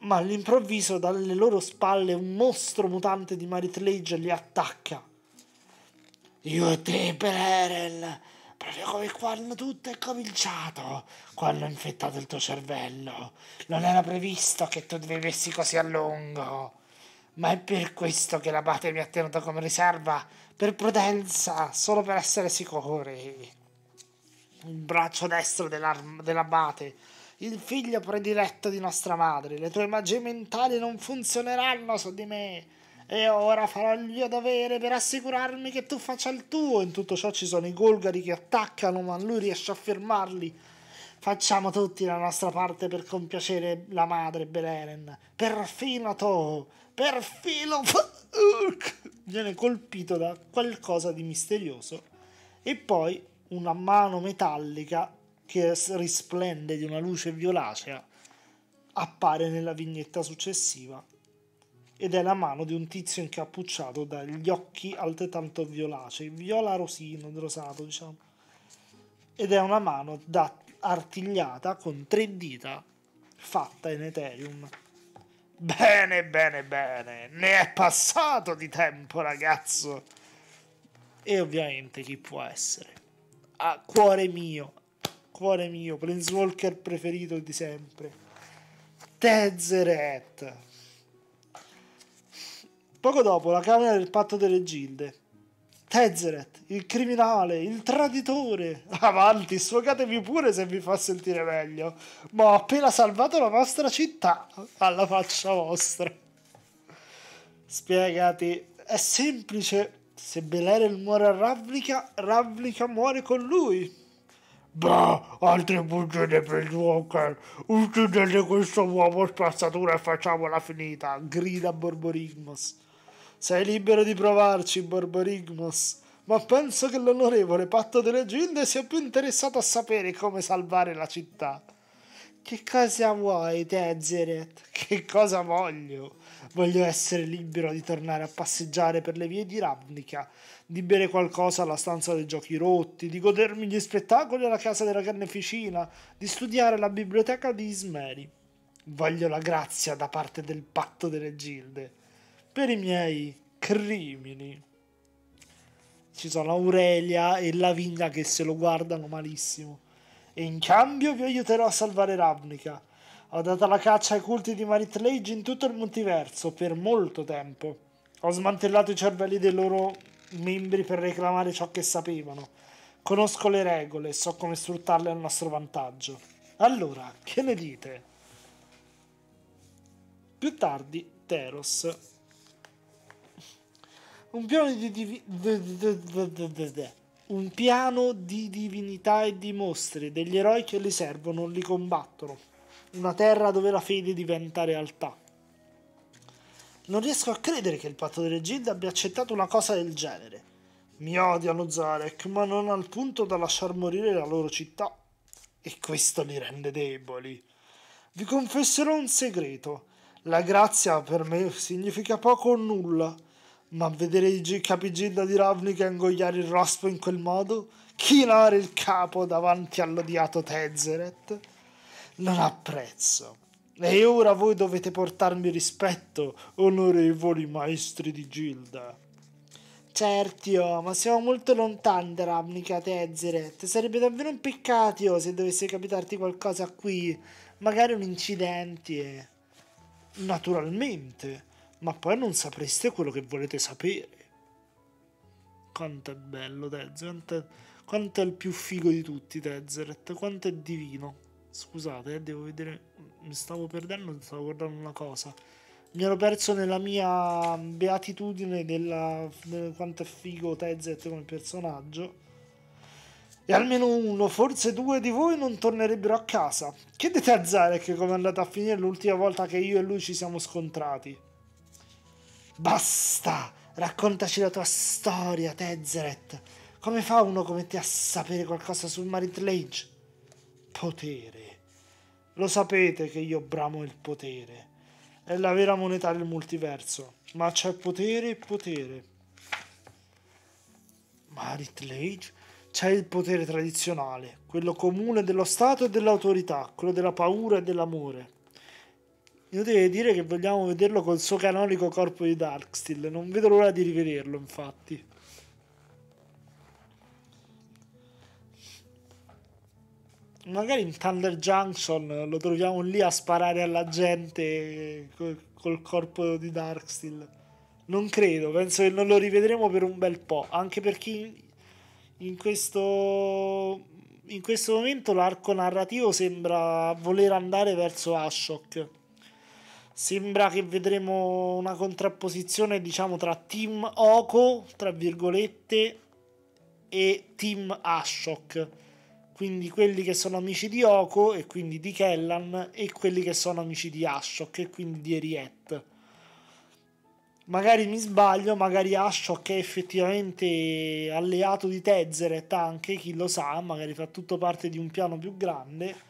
Ma all'improvviso dalle loro spalle un mostro mutante di Maritleige li attacca. Io e te, Pereren, proprio come quando tutto è cominciato, quando ho infettato il tuo cervello. Non era previsto che tu vivessi così a lungo. Ma è per questo che la l'abate mi ha tenuto come riserva per prudenza, solo per essere sicuri. Il braccio destro dell'abate, il figlio prediletto di nostra madre, le tue magie mentali non funzioneranno su di me. E ora farò il mio dovere per assicurarmi che tu faccia il tuo. In tutto ciò ci sono i golgari che attaccano, ma lui riesce a fermarli. Facciamo tutti la nostra parte per compiacere la madre Beleren. Perfino tu, perfino viene colpito da qualcosa di misterioso e poi una mano metallica che risplende di una luce violacea appare nella vignetta successiva ed è la mano di un tizio incappucciato dagli occhi altrettanto violacei, viola rosino, rosato diciamo, ed è una mano da artigliata con tre dita fatta in Ethereum. Bene, bene, bene. Ne è passato di tempo, ragazzo. E ovviamente chi può essere? Ah, cuore mio. Cuore mio, Planeswalker preferito di sempre. Tezzeret. Poco dopo, la Camera del Patto delle Gilde Tezzeret, il criminale, il traditore. Avanti, sfogatevi pure se vi fa sentire meglio. Ma ho appena salvato la vostra città alla faccia vostra. Spiegati, è semplice. Se Belerel muore a Ravlica, Ravlica muore con lui. Bah, altri bugione per il Walker. Uccidete questo uomo spazzatura e facciamola finita, grida Borborigmos. Sei libero di provarci, Borborigmos. Ma penso che l'onorevole patto delle gilde sia più interessato a sapere come salvare la città. Che cosa vuoi, Tezzeret? Che cosa voglio? Voglio essere libero di tornare a passeggiare per le vie di Ravnica, di bere qualcosa alla stanza dei giochi rotti, di godermi gli spettacoli alla casa della carneficina, di studiare alla biblioteca di Ismeri. Voglio la grazia da parte del patto delle gilde per i miei crimini. Ci sono Aurelia e Lavinia che se lo guardano malissimo. E in cambio vi aiuterò a salvare Ravnica. Ho dato la caccia ai culti di Marit Lage in tutto il multiverso per molto tempo. Ho smantellato i cervelli dei loro membri per reclamare ciò che sapevano. Conosco le regole e so come sfruttarle al nostro vantaggio. Allora, che ne dite? Più tardi, Teros un piano di, divi- un piano di divinità e di mostri, degli eroi che li servono, li combattono. Una terra dove la fede diventa realtà. Non riesco a credere che il patto di Regilda abbia accettato una cosa del genere. Mi odiano Zarek, ma non al punto da lasciar morire la loro città. E questo li rende deboli. Vi confesserò un segreto. La grazia per me significa poco o nulla ma vedere il G- capigilla di Ravnica ingoiare il rospo in quel modo, chinare il capo davanti all'odiato Tezzeret, non apprezzo. E ora voi dovete portarmi rispetto, onorevoli maestri di Gilda. Certio, oh, ma siamo molto lontani da Ravnica Tezzeret. Sarebbe davvero un peccato oh, se dovesse capitarti qualcosa qui. Magari un incidente. Eh, naturalmente ma poi non sapreste quello che volete sapere. Quanto è bello Tezzeret, quanto è il più figo di tutti Tezzeret, quanto è divino. Scusate, eh, devo vedere, mi stavo perdendo, stavo guardando una cosa. Mi ero perso nella mia beatitudine della, del quanto è figo Tezzeret come personaggio. E almeno uno, forse due di voi non tornerebbero a casa. Chiedete a Zarek come è andata a finire l'ultima volta che io e lui ci siamo scontrati. Basta! Raccontaci la tua storia, Tezzeret. Come fa uno come te a sapere qualcosa sul Marit Lage? Potere. Lo sapete che io bramo il potere. È la vera moneta del multiverso. Ma c'è potere e potere. Marit Lage? C'è il potere tradizionale, quello comune dello Stato e dell'autorità, quello della paura e dell'amore Inutile dire che vogliamo vederlo col suo canonico corpo di Darksteel. Non vedo l'ora di rivederlo, infatti. Magari in Thunder Junction lo troviamo lì a sparare alla gente col, corpo di Darksteel. Non credo, penso che non lo rivedremo per un bel po'. Anche perché in, in questo in questo momento l'arco narrativo sembra voler andare verso Ashok. Sembra che vedremo una contrapposizione, diciamo, tra Team Oko, tra virgolette, e Team Ashok. Quindi quelli che sono amici di Oko e quindi di Kellan e quelli che sono amici di Ashok e quindi di Eriette. Magari mi sbaglio, magari Ashok è effettivamente alleato di Tezzeret anche, chi lo sa, magari fa tutto parte di un piano più grande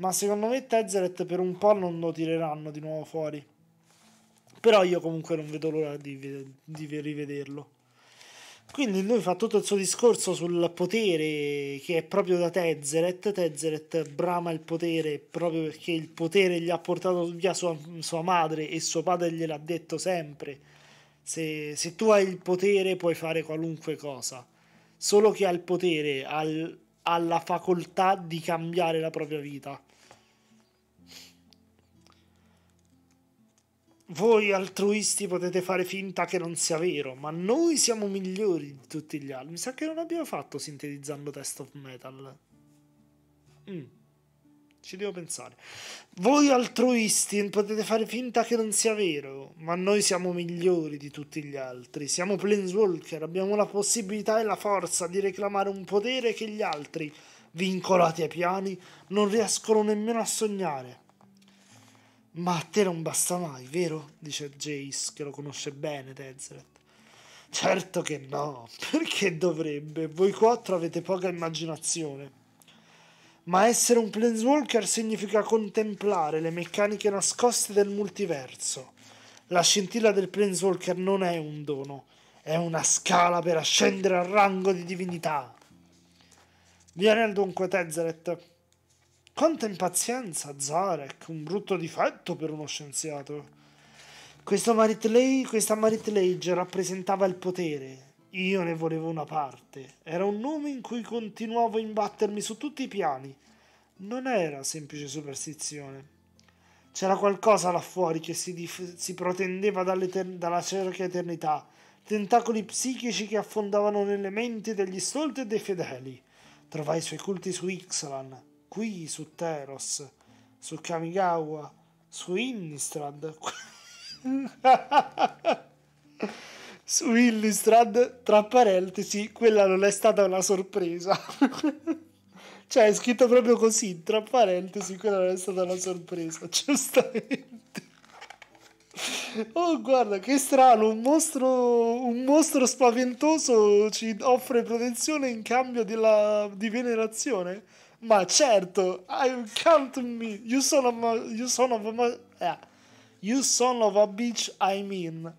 ma secondo me Tezzeret per un po' non lo tireranno di nuovo fuori. Però io comunque non vedo l'ora di, di rivederlo. Quindi lui fa tutto il suo discorso sul potere che è proprio da Tezzeret. Tezzeret brama il potere proprio perché il potere gli ha portato via sua, sua madre e suo padre gliel'ha detto sempre. Se, se, tu hai il potere puoi fare qualunque cosa. Solo chi ha il potere ha, ha la facoltà di cambiare la propria vita. voi altruisti potete fare finta che non sia vero, ma noi siamo migliori di tutti gli altri. Mi sa che non abbiamo fatto sintetizzando Test of Metal. Mm. Ci devo pensare. Voi altruisti potete fare finta che non sia vero, ma noi siamo migliori di tutti gli altri. Siamo planeswalker, abbiamo la possibilità e la forza di reclamare un potere che gli altri, vincolati ai piani, non riescono nemmeno a sognare. Ma a te non basta mai, vero? dice Jace, che lo conosce bene, Tezzeret. Certo che no, perché dovrebbe? Voi quattro avete poca immaginazione. Ma essere un planeswalker significa contemplare le meccaniche nascoste del multiverso. La scintilla del planeswalker non è un dono, è una scala per ascendere al rango di divinità. Viene al dunque Tezzeret. Quanta impazienza, Zarek, un brutto difetto per uno scienziato. Marit Lay, questa Marit Lage rappresentava il potere. Io ne volevo una parte. Era un nome in cui continuavo a imbattermi su tutti i piani. Non era semplice superstizione. C'era qualcosa là fuori che si, dif- si protendeva dalla cerchia eternità, tentacoli psichici che affondavano nelle menti degli stolti e dei fedeli. Trovai i suoi culti su Ixalan, qui su Teros, su Kamigawa, su Innistrad. su Innistrad, tra parentesi, quella non è stata una sorpresa. cioè, è scritto proprio così, tra parentesi, quella non è stata una sorpresa, giustamente. Oh, guarda, che strano, un mostro, un mostro spaventoso ci offre protezione in cambio della, di venerazione. Ma certo, I count me. You son of a, you son of a, eh, you son of a bitch, I mean.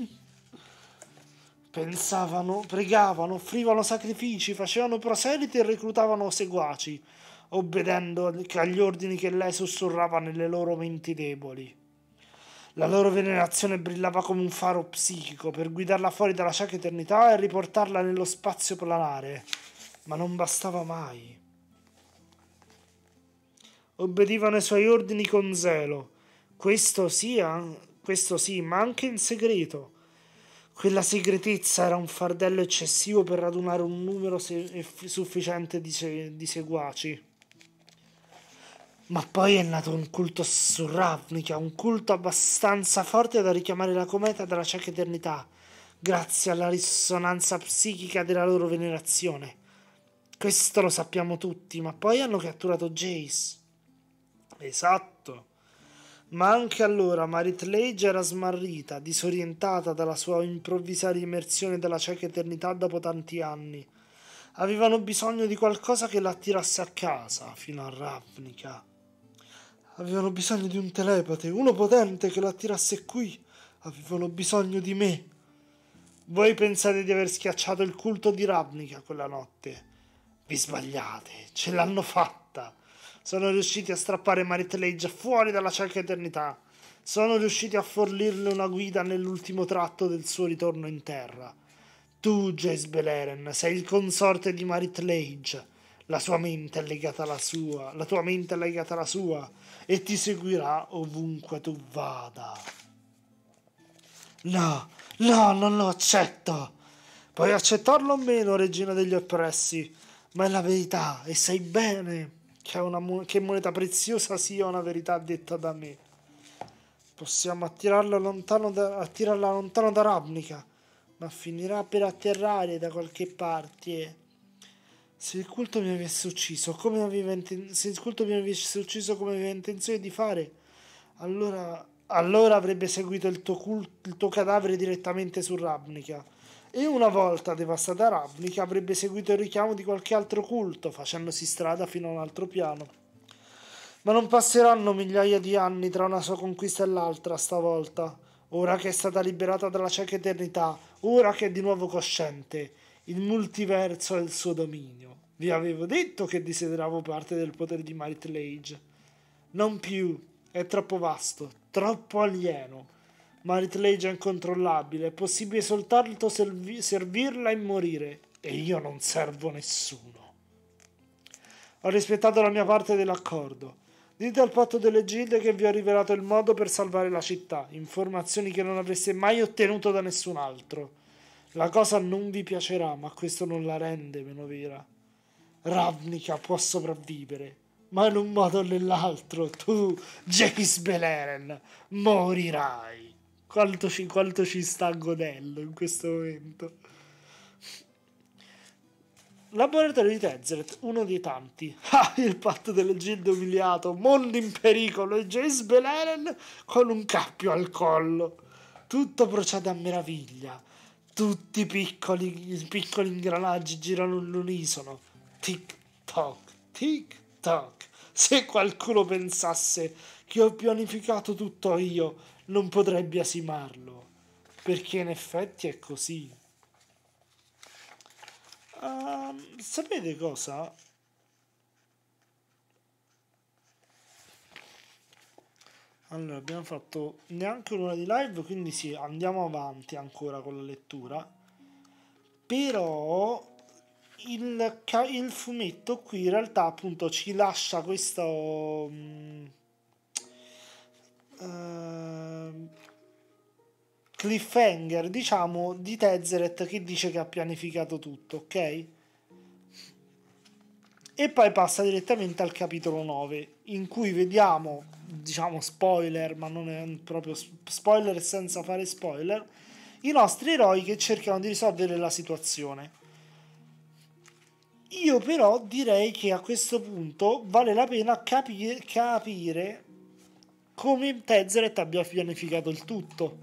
Pensavano, pregavano, offrivano sacrifici, facevano proseliti e reclutavano seguaci, obbedendo agli ordini che lei sussurrava nelle loro menti deboli. La loro venerazione brillava come un faro psichico per guidarla fuori dalla sciacca eternità e riportarla nello spazio planare ma non bastava mai. Obbedivano ai suoi ordini con zelo, questo sì, questo sì, ma anche in segreto. Quella segretezza era un fardello eccessivo per radunare un numero sufficiente di, se di seguaci. Ma poi è nato un culto su Ravnica, un culto abbastanza forte da richiamare la cometa dalla cieca eternità, grazie alla risonanza psichica della loro venerazione. Questo lo sappiamo tutti, ma poi hanno catturato Jace. Esatto. Ma anche allora Marit Lage era smarrita, disorientata dalla sua improvvisa rimersione dalla cieca eternità dopo tanti anni. Avevano bisogno di qualcosa che l'attirasse a casa, fino a Ravnica. Avevano bisogno di un telepate, uno potente che l'attirasse qui. Avevano bisogno di me. Voi pensate di aver schiacciato il culto di Ravnica quella notte vi sbagliate, ce l'hanno fatta. Sono riusciti a strappare Marit Lei fuori dalla cieca eternità. Sono riusciti a fornirle una guida nell'ultimo tratto del suo ritorno in terra. Tu, Jace Beleren, sei il consorte di Marit Lage. La sua mente è legata alla sua, la tua mente è legata alla sua, e ti seguirà ovunque tu vada. No, no, non lo accetto. Puoi accettarlo o meno, regina degli oppressi, ma è la verità e sai bene che, cioè, una che moneta preziosa sia una verità detta da me. Possiamo attirarla lontano da, attirarla lontano da Ravnica, ma finirà per atterrare da qualche parte. Se il culto mi avesse ucciso come aveva, inten- ucciso come aveva intenzione di fare, allora, allora avrebbe seguito il tuo, cult- il tuo cadavere direttamente su Ravnica e una volta devastata Ravnica avrebbe seguito il richiamo di qualche altro culto facendosi strada fino a un altro piano. Ma non passeranno migliaia di anni tra una sua conquista e l'altra stavolta, ora che è stata liberata dalla cieca eternità, ora che è di nuovo cosciente, il multiverso è il suo dominio. Vi avevo detto che desideravo parte del potere di Might Lage. Non più, è troppo vasto, troppo alieno ma Ritlage è incontrollabile. È possibile soltanto servi- servirla e morire. E io non servo nessuno. Ho rispettato la mia parte dell'accordo. Dite al patto delle gilde che vi ho rivelato il modo per salvare la città, informazioni che non avreste mai ottenuto da nessun altro. La cosa non vi piacerà, ma questo non la rende meno vera. Ravnica può sopravvivere, ma in un modo o nell'altro tu, Jekis Beleren, morirai quanto ci, quanto ci sta godendo in questo momento. Laboratorio di Tezzeret, uno dei tanti. Ah, il patto delle gilde umiliato, mondo in pericolo e Jace Beleren con un cappio al collo. Tutto procede a meraviglia. Tutti i piccoli, piccoli ingranaggi girano all'unisono. Tic toc, tic toc. Se qualcuno pensasse che ho pianificato tutto io non potrei biasimarlo, perché in effetti è così. Um, sapete cosa? Allora, abbiamo fatto neanche un'ora di live, quindi sì, andiamo avanti ancora con la lettura. Però il, il fumetto qui in realtà appunto ci lascia questo... Um, Ehm, cliffhanger, diciamo, di Tezzeret che dice che ha pianificato tutto, ok? E poi passa direttamente al capitolo 9, in cui vediamo, diciamo spoiler, ma non è proprio spoiler senza fare spoiler, i nostri eroi che cercano di risolvere la situazione. Io però direi che a questo punto vale la pena capire, capire come Tezzeret abbia pianificato il tutto.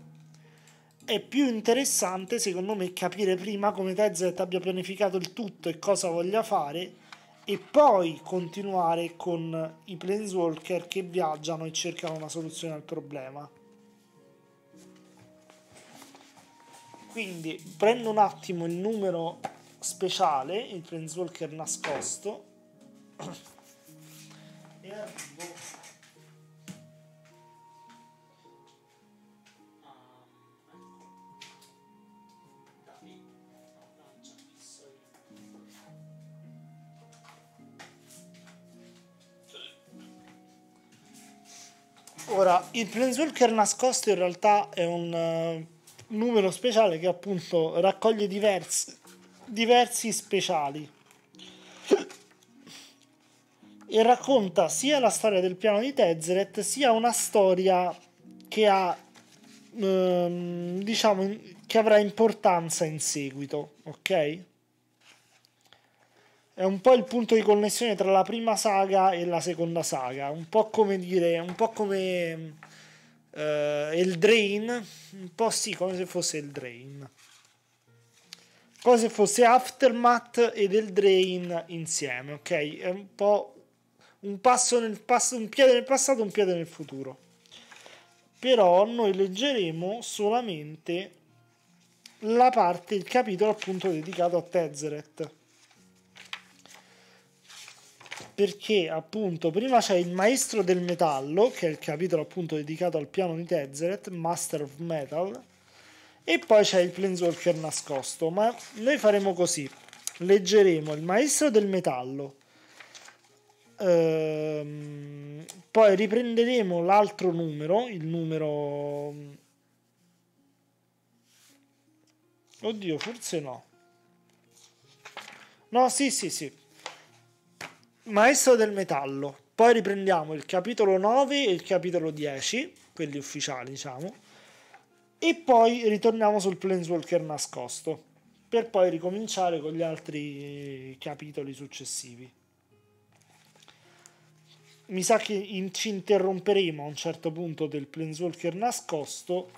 È più interessante, secondo me, capire prima come Tezzeret abbia pianificato il tutto e cosa voglia fare, e poi continuare con i planeswalker che viaggiano e cercano una soluzione al problema. Quindi prendo un attimo il numero speciale, il planeswalker nascosto, e arrivo Ora, il Planeswalker nascosto in realtà è un uh, numero speciale che appunto raccoglie diversi, diversi speciali e racconta sia la storia del piano di Tezzeret sia una storia che ha ehm, diciamo che avrà importanza in seguito, ok? è un po' il punto di connessione tra la prima saga e la seconda saga, un po' come dire, un po' come uh, drain, un po' sì, come se fosse il drain. Come se fosse Aftermath ed il drain insieme, ok? È un po' un passo nel passo, un piede nel passato, un piede nel futuro. Però noi leggeremo solamente la parte, il capitolo appunto dedicato a Tezzeret perché appunto prima c'è il maestro del metallo, che è il capitolo appunto dedicato al piano di Tezzeret, Master of Metal, e poi c'è il Planeswalker nascosto, ma noi faremo così, leggeremo il maestro del metallo, ehm, poi riprenderemo l'altro numero, il numero... Oddio, forse no. No, sì, sì, sì. Maestro del metallo. Poi riprendiamo il capitolo 9 e il capitolo 10, quelli ufficiali, diciamo. E poi ritorniamo sul Planeswalker nascosto, per poi ricominciare con gli altri capitoli successivi. Mi sa che in- ci interromperemo a un certo punto del Planeswalker nascosto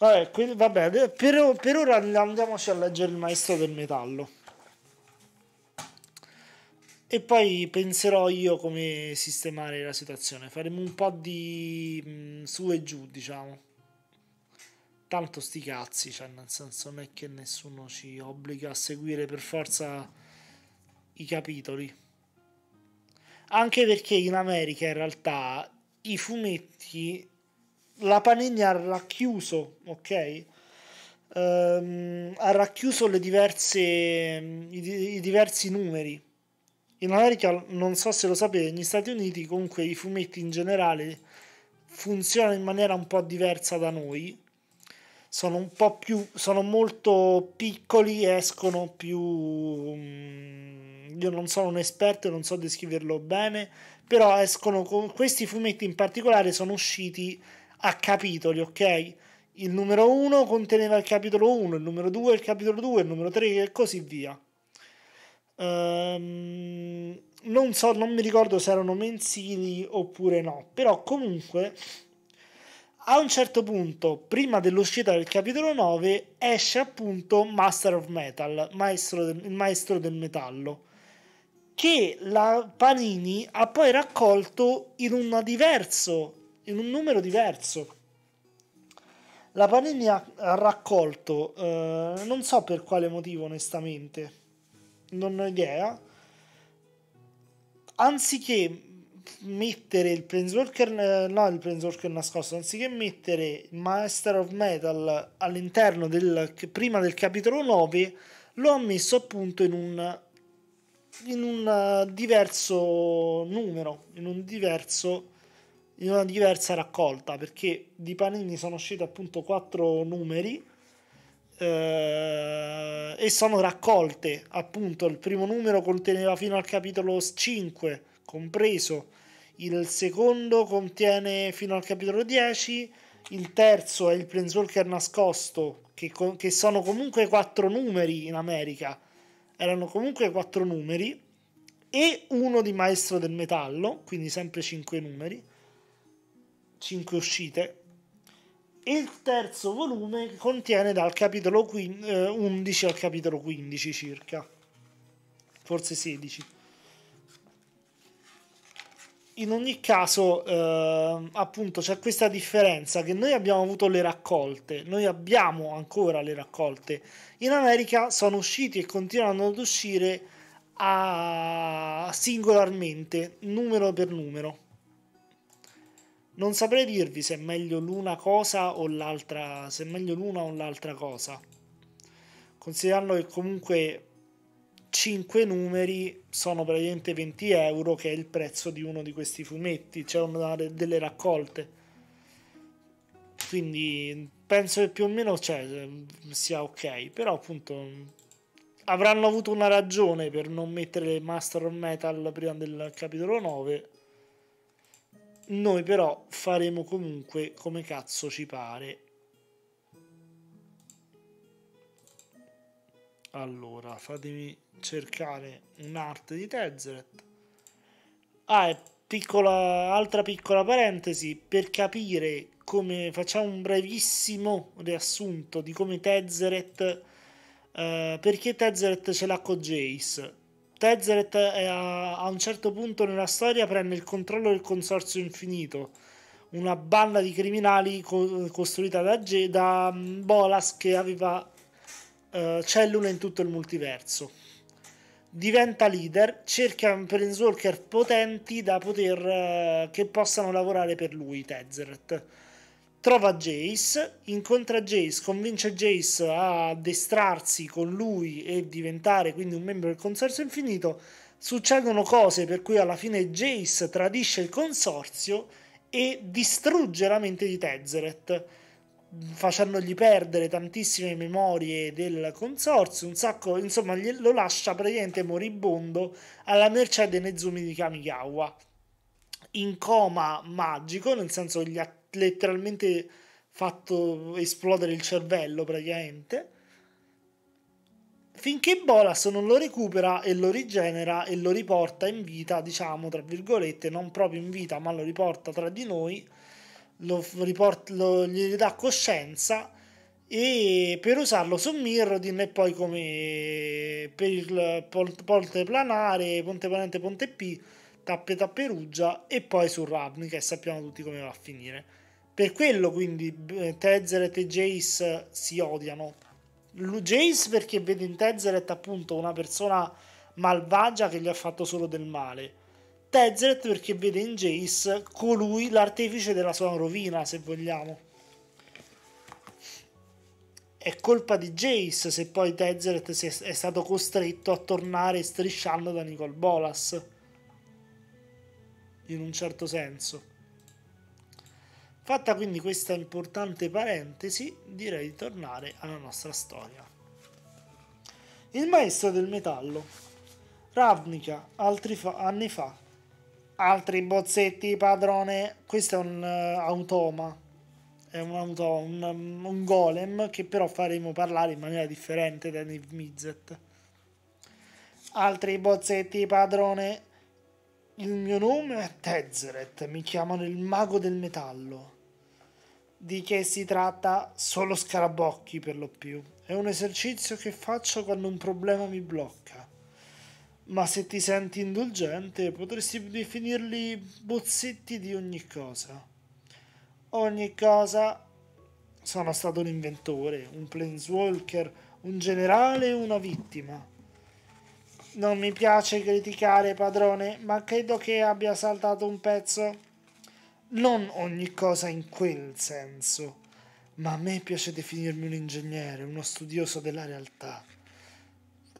Vabbè, quindi, vabbè per, per ora andiamoci a leggere il maestro del metallo. E poi penserò io come sistemare la situazione. Faremo un po' di mh, mm, su e giù, diciamo tanto sti cazzi, cioè nel senso non è che nessuno ci obbliga a seguire per forza i capitoli. Anche perché in America in realtà i fumetti la Panini ha racchiuso, ok? Um, ha racchiuso diverse, mm, i, i, diversi numeri. In America, non so se lo sapete, negli Stati Uniti comunque i fumetti in generale funzionano in maniera un po' diversa da noi. Sono un po' più, sono molto piccoli escono più... Mm, io non sono un esperto non so descriverlo bene, però escono con questi fumetti in particolare sono usciti a capitoli, ok? Il numero 1 conteneva il capitolo 1, il numero 2 il capitolo 2, il numero 3 e così via. Um, non so, non mi ricordo se erano mensili oppure no, però comunque a un certo punto, prima dell'uscita del capitolo 9, esce appunto Master of Metal, maestro del, il maestro del metallo, che la Panini ha poi raccolto in un diverso in un numero diverso. La Panini ha raccolto, eh, non so per quale motivo onestamente, non ho idea, anziché mettere il Planeswalker, eh, no il Planeswalker nascosto, anziché mettere il Master of Metal all'interno del, prima del capitolo 9, lo ha messo appunto in un, in un eh, diverso numero, in un diverso in una diversa raccolta perché di Panini sono usciti appunto quattro numeri eh, e sono raccolte appunto il primo numero conteneva fino al capitolo 5 compreso il secondo contiene fino al capitolo 10 il terzo è il Planeswalker nascosto che, che sono comunque quattro numeri in America erano comunque quattro numeri e uno di Maestro del Metallo quindi sempre cinque numeri 5 uscite. E il terzo volume contiene dal capitolo 11 eh, al capitolo 15 circa, forse 16. In ogni caso, eh, appunto, c'è questa differenza che noi abbiamo avuto le raccolte, noi abbiamo ancora le raccolte. In America sono usciti e continuano ad uscire a... singolarmente, numero per numero non saprei dirvi se è meglio l'una cosa o l'altra, se è meglio l'una o l'altra cosa. Considerando che comunque 5 numeri sono praticamente 20 euro, che è il prezzo di uno di questi fumetti, cioè una delle raccolte. Quindi penso che più o meno cioè, sia ok, però appunto avranno avuto una ragione per non mettere Master of Metal prima del capitolo 9 noi però faremo comunque come cazzo ci pare. Allora, fatemi cercare un'arte di Tezzeret. Ah, e piccola, altra piccola parentesi, per capire come facciamo un brevissimo riassunto di come Tezzeret, eh, perché Tezzeret ce l'ha con Jace. Tezzeret eh, a un certo punto nella storia prende il controllo del Consorzio Infinito, una banda di criminali co- costruita da, G- da mm, Bolas che aveva uh, cellule in tutto il multiverso. Diventa leader, cerca Planeswalker potenti da poter, uh, che possano lavorare per lui, Tezzeret trova Jace, incontra Jace, convince Jace a addestrarsi con lui e diventare quindi un membro del Consorzio Infinito. Succedono cose per cui alla fine Jace tradisce il Consorzio e distrugge la mente di Tezzeret, facendogli perdere tantissime memorie del Consorzio, un sacco, insomma, lo lascia praticamente moribondo alla mercé dei Nezumi di Kamigawa in coma magico, nel senso gli attacchi letteralmente fatto esplodere il cervello praticamente. Finché Bolas non lo recupera e lo rigenera e lo riporta in vita, diciamo tra virgolette, non proprio in vita, ma lo riporta tra di noi, lo riport- lo, gli dà coscienza e per usarlo su Mirrodin e poi come per il Ponte Planare, Ponte Planete, Ponte P, Tappe tappe ruggia e poi su Ravnica e sappiamo tutti come va a finire. Per quello quindi eh, Tezzeret e Jace si odiano. Jace perché vede in Tezzeret appunto una persona malvagia che gli ha fatto solo del male. Tezzeret perché vede in Jace colui l'artefice della sua rovina, se vogliamo. È colpa di Jace se poi Tezzeret è stato costretto a tornare strisciando da Nicole Bolas. In un certo senso. Fatta quindi questa importante parentesi, direi di tornare alla nostra storia. Il maestro del metallo, Ravnica, altri fa- anni fa, altri bozzetti padrone, questo è un uh, automa, è un, auto, un, um, un, golem che però faremo parlare in maniera differente da Niv Mizzet. Altri bozzetti padrone, il mio nome è Tezzeret, mi chiamano il mago del metallo. Di che si tratta solo scarabocchi per lo più. È un esercizio che faccio quando un problema mi blocca. Ma se ti senti indulgente potresti definirli bozzetti di ogni cosa. Ogni cosa sono stato un inventore, un planeswalker, un generale e una vittima. Non mi piace criticare, padrone, ma credo che abbia saltato un pezzo. Non ogni cosa in quel senso, ma a me piace definirmi un ingegnere, uno studioso della realtà.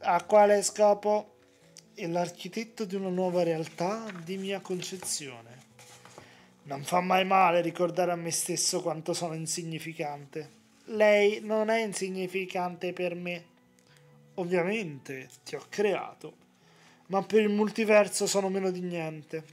A quale scopo? È l'architetto di una nuova realtà di mia concezione. Non fa mai male ricordare a me stesso quanto sono insignificante. Lei non è insignificante per me. Ovviamente ti ho creato, ma per il multiverso sono meno di niente.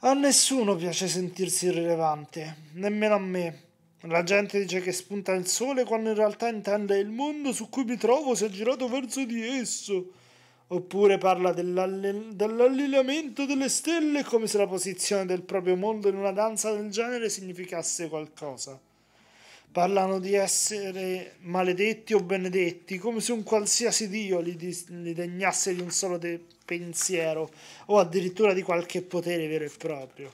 A nessuno piace sentirsi irrilevante, nemmeno a me. La gente dice che spunta il sole quando in realtà intende il mondo su cui mi trovo si è girato verso di esso. Oppure parla dell'allineamento delle stelle come se la posizione del proprio mondo in una danza del genere significasse qualcosa parlano di essere maledetti o benedetti, come se un qualsiasi Dio li, dis- li degnasse di un solo de- pensiero o addirittura di qualche potere vero e proprio.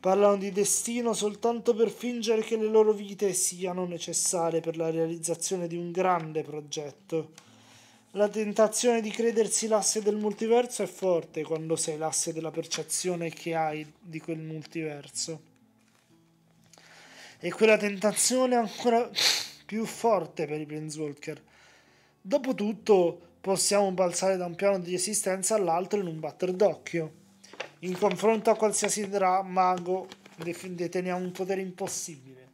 Parlano di destino soltanto per fingere che le loro vite siano necessarie per la realizzazione di un grande progetto. La tentazione di credersi l'asse del multiverso è forte quando sei l'asse della percezione che hai di quel multiverso e quella tentazione ancora più forte per i Planeswalker. Dopotutto possiamo balzare da un piano di esistenza all'altro in un batter d'occhio. In confronto a qualsiasi dra mago deteniamo un potere impossibile.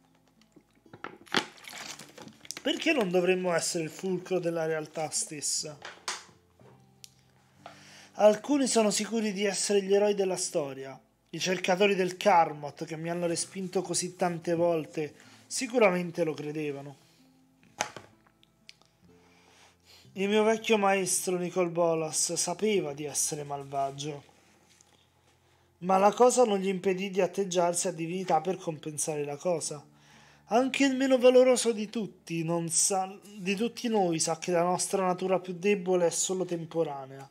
Perché non dovremmo essere il fulcro della realtà stessa? Alcuni sono sicuri di essere gli eroi della storia, i cercatori del Carmot che mi hanno respinto così tante volte sicuramente lo credevano. Il mio vecchio maestro Nicol Bolas sapeva di essere malvagio, ma la cosa non gli impedì di atteggiarsi a divinità per compensare la cosa. Anche il meno valoroso di tutti, sa, di tutti noi sa che la nostra natura più debole è solo temporanea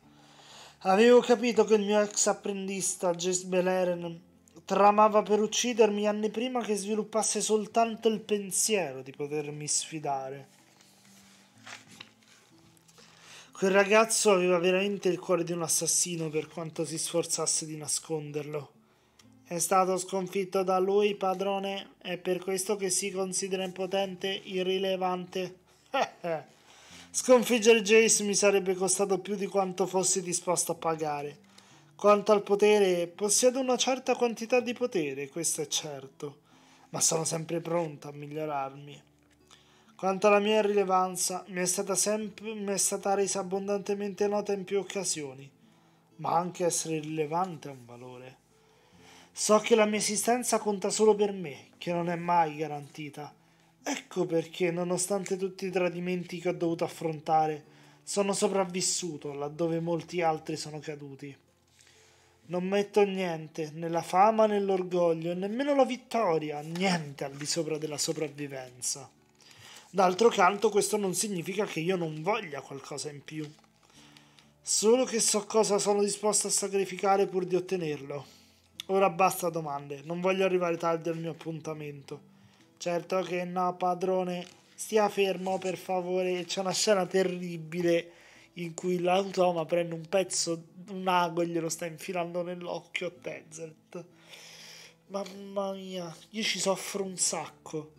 Avevo capito che il mio ex apprendista, Jace Beleren, tramava per uccidermi anni prima che sviluppasse soltanto il pensiero di potermi sfidare. Quel ragazzo aveva veramente il cuore di un assassino per quanto si sforzasse di nasconderlo. È stato sconfitto da lui, padrone, è per questo che si considera impotente, irrilevante. Sconfiggere Jace mi sarebbe costato più di quanto fossi disposto a pagare. Quanto al potere, possiedo una certa quantità di potere, questo è certo, ma sono sempre pronto a migliorarmi. Quanto alla mia rilevanza, mi è stata, sempre, mi è stata resa abbondantemente nota in più occasioni, ma anche essere rilevante è un valore. So che la mia esistenza conta solo per me, che non è mai garantita, Ecco perché, nonostante tutti i tradimenti che ho dovuto affrontare, sono sopravvissuto laddove molti altri sono caduti. Non metto niente, né la fama né l'orgoglio, nemmeno la vittoria, niente al di sopra della sopravvivenza. D'altro canto questo non significa che io non voglia qualcosa in più. Solo che so cosa sono disposto a sacrificare pur di ottenerlo. Ora basta domande, non voglio arrivare tardi al mio appuntamento. Certo che no, padrone, stia fermo per favore. C'è una scena terribile in cui l'automa prende un pezzo, un ago e glielo sta infilando nell'occhio a Tezzeret. Mamma mia, io ci soffro un sacco.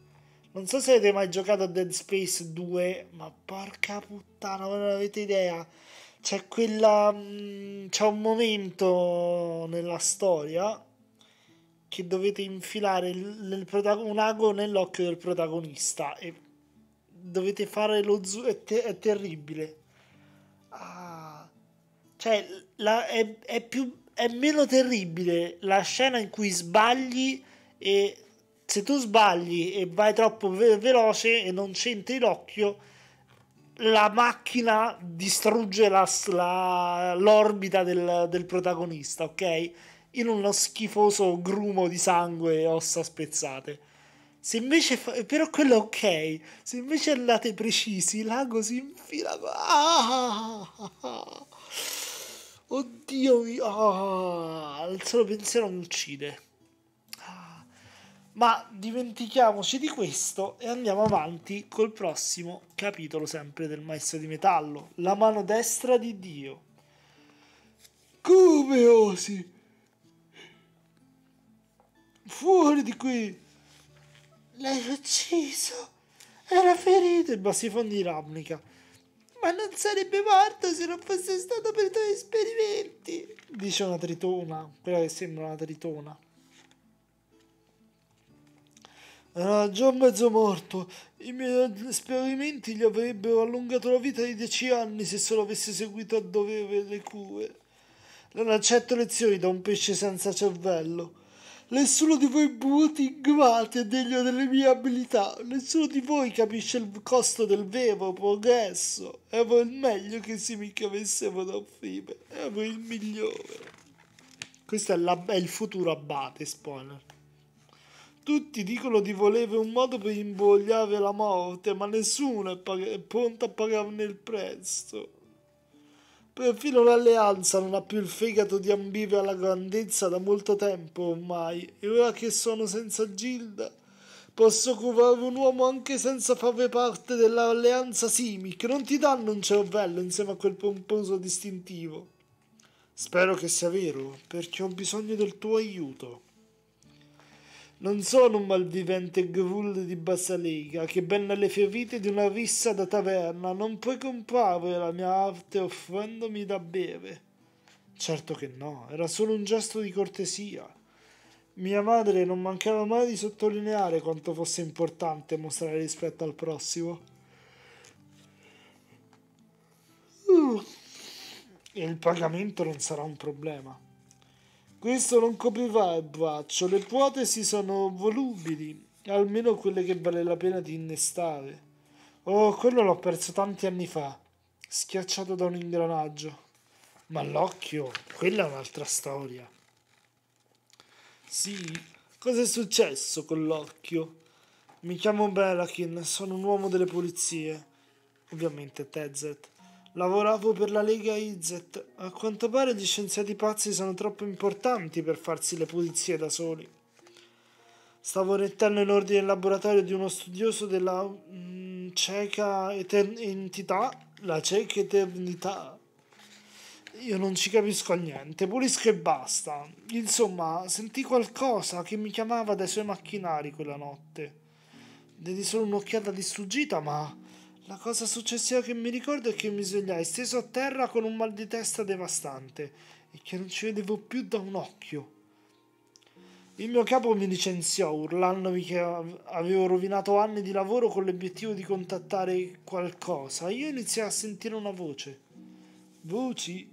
Non so se avete mai giocato a Dead Space 2, ma porca puttana, non avete idea. C'è quella. Mm, c'è un momento nella storia che dovete infilare il, il un ago nell'occhio del protagonista e dovete fare lo zoom, è, te- è terribile. Ah, cioè, la, è, è, più, è meno terribile la scena in cui sbagli e se tu sbagli e vai troppo ve- veloce e non c'entri l'occhio, la macchina distrugge la, la, l'orbita del, del protagonista, ok? in uno schifoso grumo di sangue e ossa spezzate. Se invece fa... però quello è ok. Se invece andate precisi, l'ago si infila. Ah, Oddio mio. Ah, il solo pensiero mi uccide. Ah! Ma dimentichiamoci di questo e andiamo avanti col prossimo capitolo sempre del maestro di metallo, la mano destra di Dio. Come osi? Fuori di qui! L'hai ucciso! Era ferito! Il bassifon di Ravnica. Ma non sarebbe morto se non fosse stato per i tuoi esperimenti! Dice una tritona, quella che sembra una tritona. Era già mezzo morto. I miei esperimenti gli avrebbero allungato la vita di dieci anni se solo avesse seguito a dovere le cure. Non accetto lezioni da un pesce senza cervello. Nessuno di voi buti ingrati è degno delle mie abilità. Nessuno di voi capisce il costo del vero progresso. Ero il meglio che se mi avessero da offrire. Ero il migliore. Questo è, la, è il futuro abate, Sponer. Tutti dicono di volere un modo per imbogliare la morte, ma nessuno è, pag- è pronto a pagarne il prezzo. Perfino l'alleanza non ha più il fegato di ambire alla grandezza da molto tempo ormai, e ora che sono senza Gilda, posso curare un uomo anche senza farvi parte dell'alleanza Simi, che non ti danno un cervello insieme a quel pomposo distintivo. Spero che sia vero, perché ho bisogno del tuo aiuto. Non sono un malvivente ghoul di bassa lega che ben alle ferite di una rissa da taverna non puoi comprare la mia arte offrendomi da bere. Certo che no, era solo un gesto di cortesia. Mia madre non mancava mai di sottolineare quanto fosse importante mostrare rispetto al prossimo. Uh, il pagamento non sarà un problema. Questo non coprirà il braccio, le protesi sono volubili, almeno quelle che vale la pena di innestare. Oh, quello l'ho perso tanti anni fa, schiacciato da un ingranaggio. Ma l'occhio, quella è un'altra storia. Sì, cosa è successo con l'occhio? Mi chiamo Belakin, sono un uomo delle pulizie. Ovviamente Tezet. Lavoravo per la Lega Izet. A quanto pare gli scienziati pazzi sono troppo importanti per farsi le pulizie da soli. Stavo rettendo in ordine il laboratorio di uno studioso della mh, mm, cieca entità, la cieca eternità. Io non ci capisco niente, pulisco e basta. Insomma, sentì qualcosa che mi chiamava dai suoi macchinari quella notte. Dedi solo un'occhiata di sfuggita, ma la cosa successiva che mi ricordo è che mi svegliai steso a terra con un mal di testa devastante e che non ci vedevo più da un occhio. Il mio capo mi licenziò urlandomi che avevo rovinato anni di lavoro con l'obiettivo di contattare qualcosa. Io iniziai a sentire una voce. Voci?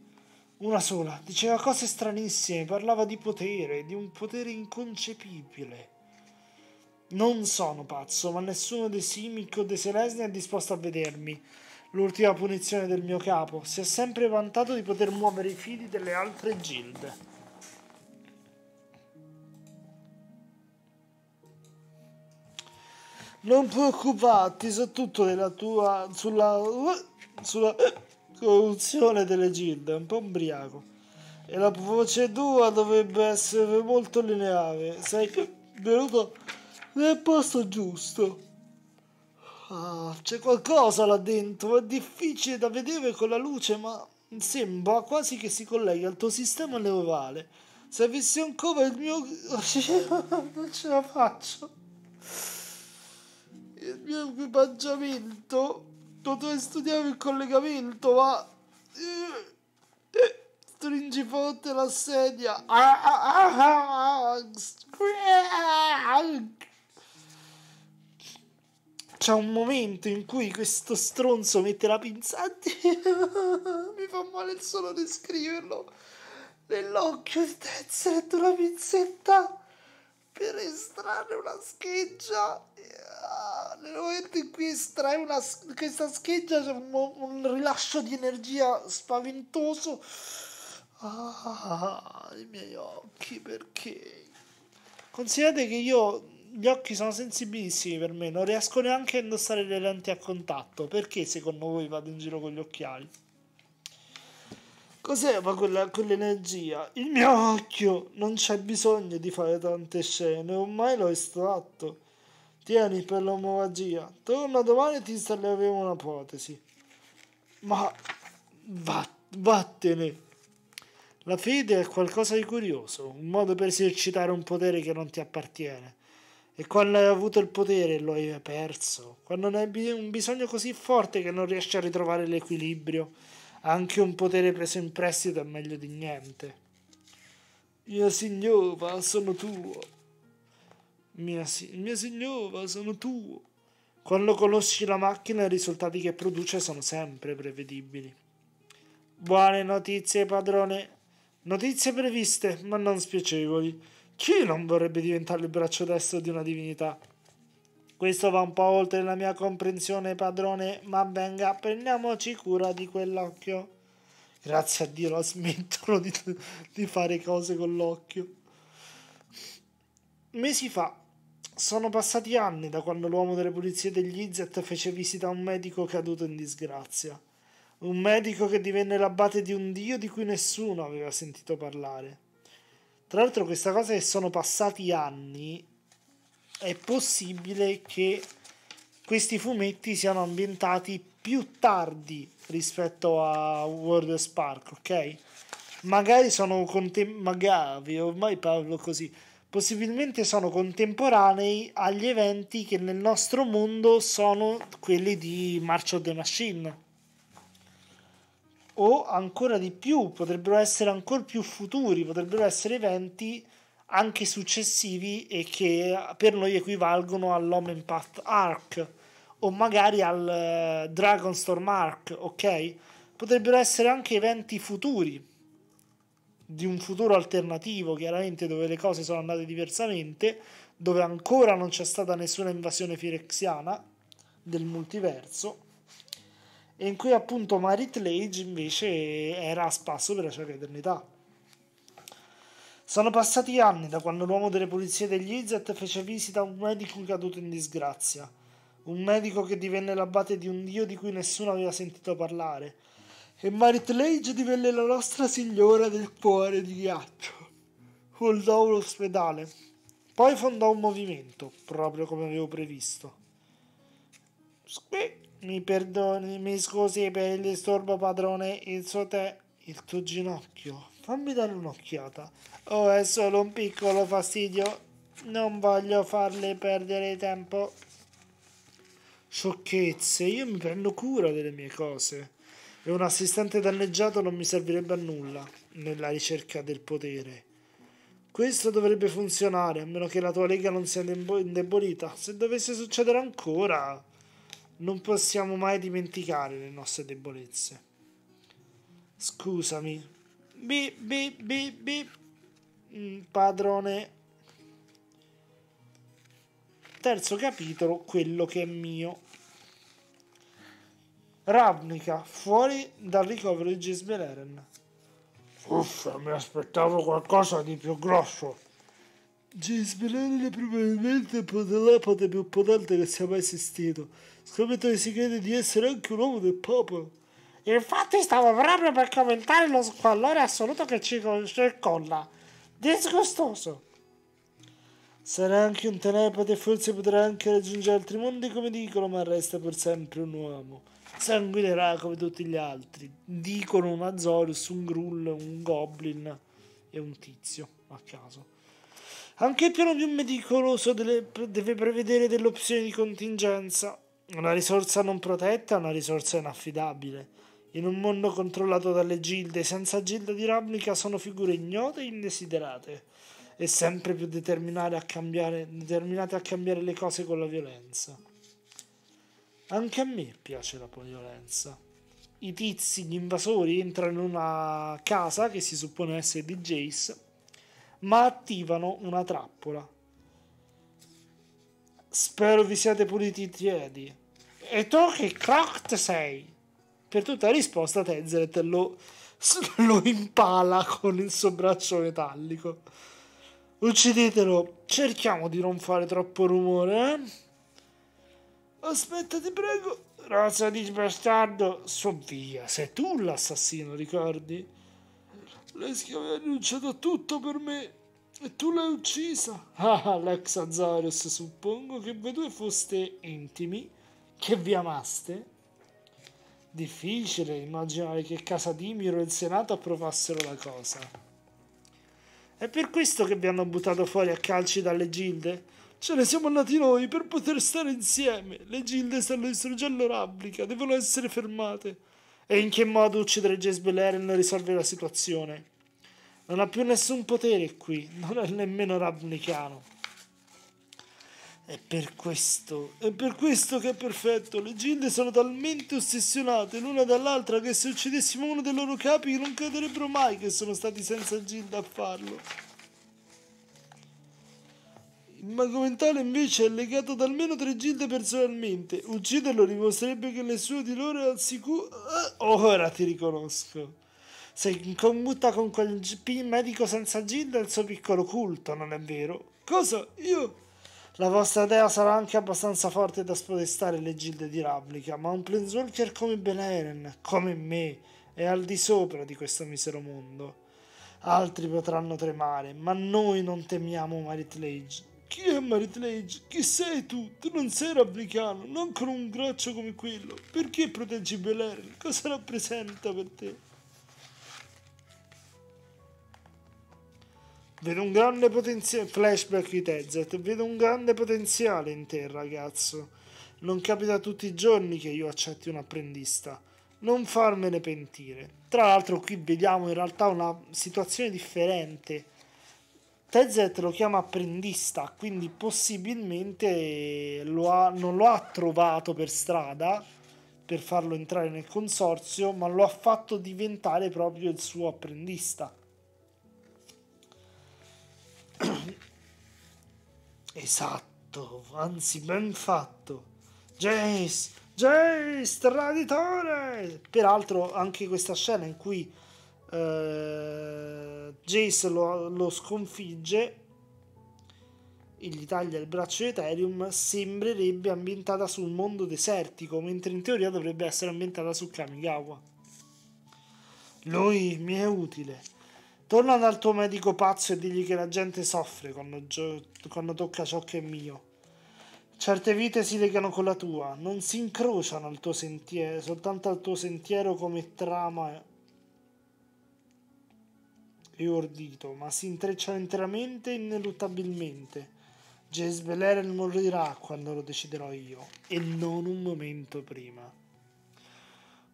Una sola. Diceva cose stranissime, parlava di potere, di un potere inconcepibile. Non sono pazzo, ma nessuno dei Simic o dei Selesni è disposto a vedermi. L'ultima punizione del mio capo. Si è sempre vantato di poter muovere i fili delle altre gilde. Non preoccuparti su tutto della tua. sulla. sulla corruzione delle gilde, un po' ubriaco. E la procedura dovrebbe essere molto lineare. Sei venuto nel posto giusto. Ah, c'è qualcosa là dentro, è difficile da vedere con la luce, ma sembra quasi che si colleghi al tuo sistema neurale. Se avessi ancora il mio... non ce la faccio. Il mio equipaggiamento potrei studiare il collegamento, ma... Stringi forte la sedia. Ah, ah, ah, ah c'è un momento in cui questo stronzo mette la pinza. Mi fa male solo descriverlo. Nell'occhio di Tetsu mette una pinzetta per estrarre una scheggia. Ah, nel momento in cui estrae una, questa scheggia c'è un, un rilascio di energia spaventoso. Ah, i miei occhi perché? Considerate che io gli occhi sono sensibilissimi per me, non riesco neanche a indossare le lenti a contatto. Perché secondo voi vado in giro con gli occhiali? Cos'è ma quella, quell'energia? Il mio occhio! Non c'è bisogno di fare tante scene, ormai l'ho estratto. Tieni per l'omovagia. Torna domani e ti installeremo una protesi. Ma va, vattene! La fede è qualcosa di curioso, un modo per esercitare un potere che non ti appartiene. E quando hai avuto il potere lo hai perso. Quando hai un bisogno così forte che non riesci a ritrovare l'equilibrio, anche un potere preso in prestito è meglio di niente. Mia signora, sono tuo. Mia, si- mia signora, sono tuo. Quando conosci la macchina i risultati che produce sono sempre prevedibili. Buone notizie, padrone. Notizie previste, ma non spiacevoli. Chi non vorrebbe diventare il braccio destro di una divinità? Questo va un po' oltre la mia comprensione, padrone, ma venga, prendiamoci cura di quell'occhio. Grazie a Dio, la smettono di, di fare cose con l'occhio. Mesi fa, sono passati anni da quando l'uomo delle pulizie degli Izzet fece visita a un medico caduto in disgrazia. Un medico che divenne l'abate di un dio di cui nessuno aveva sentito parlare. Tra l'altro questa cosa che sono passati anni, è possibile che questi fumetti siano ambientati più tardi rispetto a World of Spark, ok? Magari sono contemporanei, ormai parlo così, possibilmente sono contemporanei agli eventi che nel nostro mondo sono quelli di March of the Machine o ancora di più, potrebbero essere ancora più futuri, potrebbero essere eventi anche successivi e che per noi equivalgono all'Omen Path Arc o magari al eh, Dragonstorm Storm Arc, ok? Potrebbero essere anche eventi futuri di un futuro alternativo, chiaramente dove le cose sono andate diversamente, dove ancora non c'è stata nessuna invasione firexiana del multiverso in cui appunto Marit Lage invece era a spasso per la cieca eternità. Sono passati anni da quando l'uomo delle pulizie degli Izet fece visita a un medico caduto in disgrazia, un medico che divenne l'abate di un dio di cui nessuno aveva sentito parlare, e Marit Lage divenne la nostra signora del cuore di ghiaccio. Fondò un ospedale, poi fondò un movimento, proprio come avevo previsto. Squeak! Mi perdoni, mi scusi per il disturbo, padrone. Il suo te, il tuo ginocchio. Fammi dare un'occhiata. Oh, è solo un piccolo fastidio. Non voglio farle perdere tempo. Sciocchezze, io mi prendo cura delle mie cose. E un assistente danneggiato non mi servirebbe a nulla nella ricerca del potere. Questo dovrebbe funzionare, a meno che la tua lega non sia indebolita. Se dovesse succedere ancora. Non possiamo mai dimenticare le nostre debolezze. Scusami. Bip, bip, bip, bip. Mm, padrone. Terzo capitolo, quello che è mio. Ravnica, fuori dal ricovero di Gisbeleren. Uffa, mi aspettavo qualcosa di più grosso. Gisbellone probabilmente l'apate più potente che sia mai esistito. Scommetto che si crede di essere anche un uomo del popolo. Infatti stavo proprio per commentare lo squallore assoluto che ci circonda. Disgustoso. Sarà anche un telepate e forse potrà anche raggiungere altri mondi come dicono, ma resta per sempre un uomo. Sanguinerà come tutti gli altri. Dicono un Azorius, un Grull, un Goblin e un tizio, a caso. Anche il piano più meticoloso deve prevedere delle opzioni di contingenza. Una risorsa non protetta è una risorsa inaffidabile. In un mondo controllato dalle gilde, senza gilda di Ravnica sono figure ignote e indesiderate, e sempre più determinate a cambiare, determinate a cambiare le cose con la violenza. Anche a me piace la violenza. I tizi, gli invasori, entrano in una casa che si suppone essere di Jace ma attivano una trappola. Spero vi siate puliti i piedi. E tu che crack sei? Per tutta risposta Tezzeret lo, lo impala con il suo braccio metallico. Uccidetelo, cerchiamo di non fare troppo rumore, eh? Aspetta, ti prego. Razza di bastardo, so via, sei tu l'assassino, ricordi? Leschi aveva annunciato tutto per me e tu l'hai uccisa. Ah, Lex Azaros, suppongo che voi due foste intimi, che vi amaste. Difficile immaginare che casa Dimiro e il Senato approvassero la cosa. È per questo che vi hanno buttato fuori a calci dalle gilde? Ce ne siamo andati noi per poter stare insieme. Le gilde stanno distruggendo Rabblica, devono essere fermate. E in che modo uccidere Jace Beleren risolve la situazione? Non ha più nessun potere qui, non è nemmeno Ravnicano. È per questo, è per questo che è perfetto. Le gilde sono talmente ossessionate l'una dall'altra che se uccidessimo uno dei loro capi non crederebbero mai che sono stati senza gilda a farlo ma come tale invece è legato ad almeno tre gilde personalmente. Ucciderlo dimostrerebbe che nessuno di loro è al sicuro... Ah, ora ti riconosco. Sei combutta con quel medico senza gilda e il suo piccolo culto, non è vero? Cosa? Io... La vostra dea sarà anche abbastanza forte da spodestare le gilde di Rablica, ma un Planeswalker come Beleren, come me, è al di sopra di questo misero mondo. Altri potranno tremare, ma noi non temiamo Maritlage. Chi è Marit Lage? Chi sei tu? Tu non sei africano, non con un braccio come quello. Perché proteggi Bel Cosa rappresenta per te? Vedo un grande potenziale. Flashback di Tezet. Vedo un grande potenziale in te, ragazzo. Non capita tutti i giorni che io accetti un apprendista. Non farmene pentire. Tra l'altro, qui vediamo in realtà una situazione differente Tezet lo chiama apprendista, quindi possibilmente lo ha, non lo ha trovato per strada per farlo entrare nel consorzio, ma lo ha fatto diventare proprio il suo apprendista. esatto, anzi ben fatto. Jace, Jace, traditore! Peraltro anche questa scena in cui Uh, Jace lo, lo sconfigge e gli taglia il braccio di Ethereum. Sembrerebbe ambientata sul mondo desertico, mentre in teoria dovrebbe essere ambientata su Kamigawa. Lui mi è utile. Torna dal tuo medico pazzo e digli che la gente soffre quando, gio- quando tocca ciò che è mio. Certe vite si legano con la tua, non si incrociano al tuo sentiero, soltanto al tuo sentiero come trama e ordito, ma si intrecciano interamente e ineluttabilmente. Jes morirà quando lo deciderò io, e non un momento prima.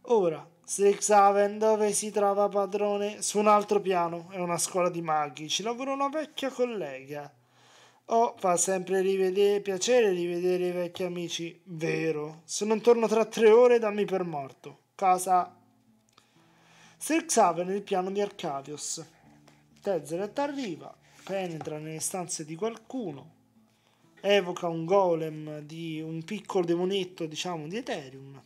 Ora, se dove si trova padrone? Su un altro piano, è una scuola di maghi, ci lavora una vecchia collega. Oh, fa sempre rivedere, piacere rivedere i vecchi amici, vero? Se non torno tra tre ore dammi per morto. Casa... Sir il piano di Arcadios. Tezzeret arriva, penetra nelle stanze di qualcuno, evoca un golem di un piccolo demonetto, diciamo, di Ethereum.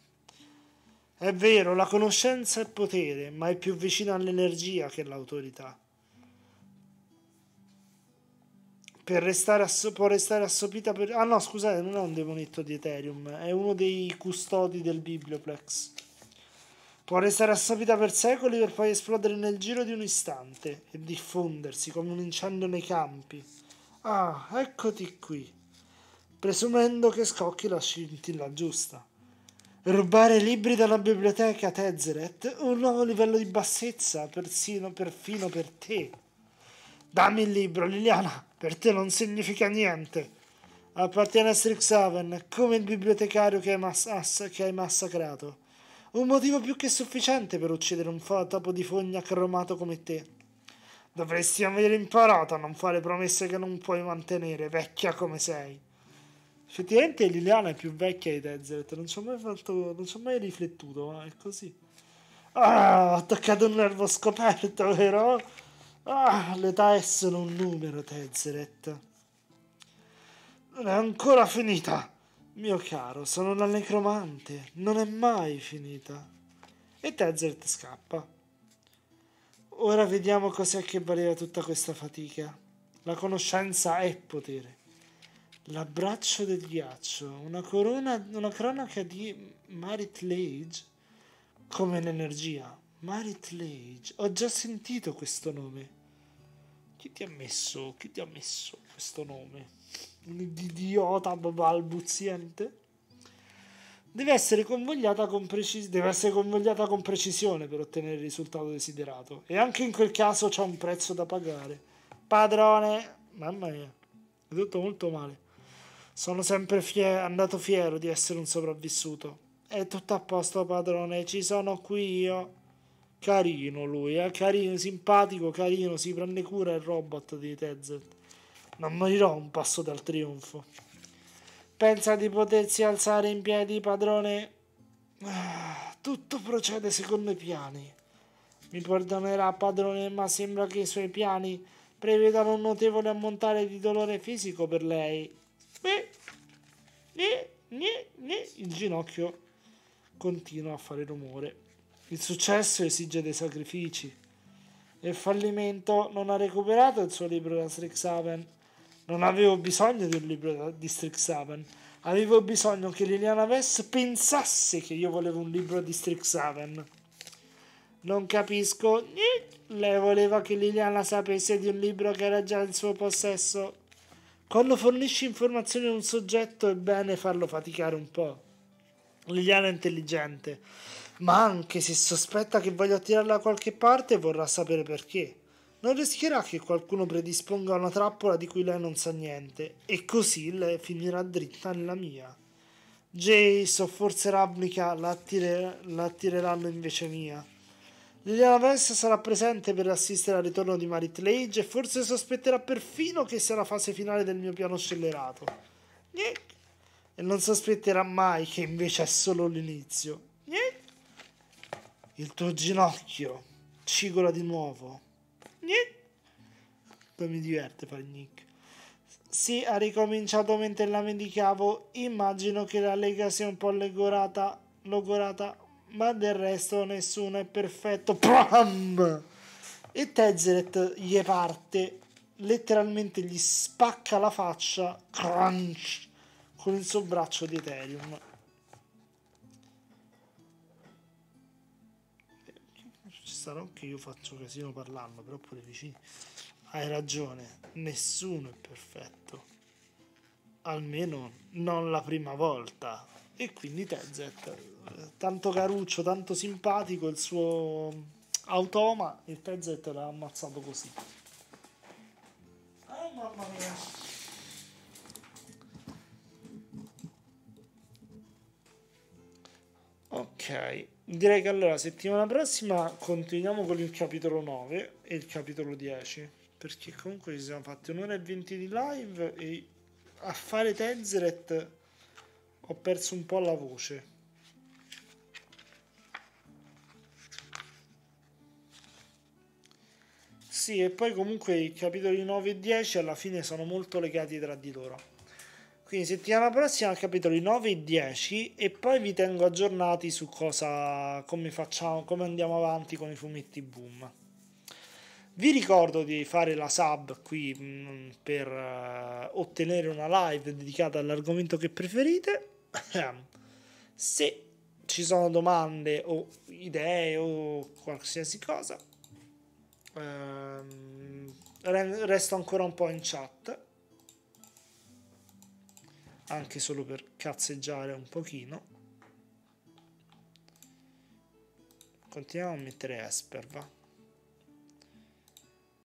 È vero, la conoscenza è potere, ma è più vicina all'energia che all'autorità. Per restare asso- può restare assopita per... Ah no, scusate, non è un demonetto di Ethereum, è uno dei custodi del Biblioplex può restare assopita per secoli per poi esplodere nel giro di un istante e diffondersi come un incendio nei campi. Ah, eccoti qui, presumendo che scocchi la scintilla giusta. Rubare libri dalla biblioteca Tezzeret, un nuovo livello di bassezza, persino perfino per te. Dammi il libro, Liliana, per te non significa niente. Appartiene a Strixhaven, come il bibliotecario che hai, mass- che hai massacrato. Un motivo più che sufficiente per uccidere un topo di fogna cromato come te. Dovresti aver imparato a non fare promesse che non puoi mantenere, vecchia come sei. Effettivamente Liliana è più vecchia di Tezzeret, non ci ho mai fatto. non ci ho mai riflettuto, ma è così. Ah, ho toccato un nervo scoperto, vero? Ah, l'età è solo un numero, Tezzeret. Non è ancora finita. Mio caro, sono la necromante, non è mai finita. E Tezzeret scappa. Ora vediamo cos'è che valeva tutta questa fatica. La conoscenza è potere. L'abbraccio del ghiaccio, una, corona, una cronaca di Marit Lage come l'energia. Marit Lage, ho già sentito questo nome. Chi ti ha messo? Chi ti ha messo questo nome? un idiota balbuziente, deve essere, convogliata con precis- deve essere convogliata con precisione per ottenere il risultato desiderato. E anche in quel caso c'è un prezzo da pagare. Padrone, mamma mia, è tutto molto male. Sono sempre fie- andato fiero di essere un sopravvissuto. È tutto a posto, padrone, ci sono qui io. Carino lui, eh? carino, simpatico, carino, si prende cura il robot di Tezet non morirò un passo dal trionfo. Pensa di potersi alzare in piedi, padrone? Ah, tutto procede secondo i piani. Mi perdonerà, padrone, ma sembra che i suoi piani prevedano un notevole ammontare di dolore fisico per lei. Beh, né, né, Il ginocchio continua a fare rumore. Il successo esige dei sacrifici. Il fallimento non ha recuperato il suo libro da Strixhaven non avevo bisogno di un libro di Strixhaven, avevo bisogno che Liliana Vess pensasse che io volevo un libro di Strixhaven. Non capisco. Lei voleva che Liliana sapesse di un libro che era già in suo possesso. Quando fornisci informazioni a un soggetto è bene farlo faticare un po'. Liliana è intelligente, ma anche se sospetta che voglia attirarla da qualche parte vorrà sapere perché non rischierà che qualcuno predisponga una trappola di cui lei non sa niente, e così lei finirà dritta nella mia. Jace o forse Ravnica la, attire- la attireranno invece mia. Liliana Vess sarà presente per assistere al ritorno di Marit Lage e forse sospetterà perfino che sia la fase finale del mio piano scellerato. Nick. E non sospetterà mai che invece è solo l'inizio. Nick. Il tuo ginocchio cigola di nuovo. Non mi diverte fare nick. Sì, ha ricominciato mentre la medicavo. Immagino che la Lega sia un po' legorata, logorata, ma del resto nessuno è perfetto. Pram! E Tezzeret gli parte, letteralmente gli spacca la faccia, crunch, con il suo braccio di Ethereum. sarà che io faccio casino parlando, però pure vicino. Hai ragione, nessuno è perfetto. Almeno non la prima volta. E quindi Tezet, tanto caruccio, tanto simpatico, il suo automa, il Tezet l'ha ammazzato così. Oh mamma mia. Ok, Direi che allora settimana prossima continuiamo con il capitolo 9 e il capitolo 10, perché comunque ci siamo fatti un'ora e venti di live e a fare Tezzeret ho perso un po' la voce. Sì, e poi comunque i capitoli 9 e 10 alla fine sono molto legati tra di loro. Quindi settimana prossima capitoli 9 e 10 e poi vi tengo aggiornati su cosa, come facciamo, come andiamo avanti con i fumetti boom. Vi ricordo di fare la sub qui mm, per eh, ottenere una live dedicata all'argomento che preferite. Se ci sono domande o idee o qualsiasi cosa, ehm, resto ancora un po' in chat anche solo per cazzeggiare un pochino continuiamo a mettere Esper va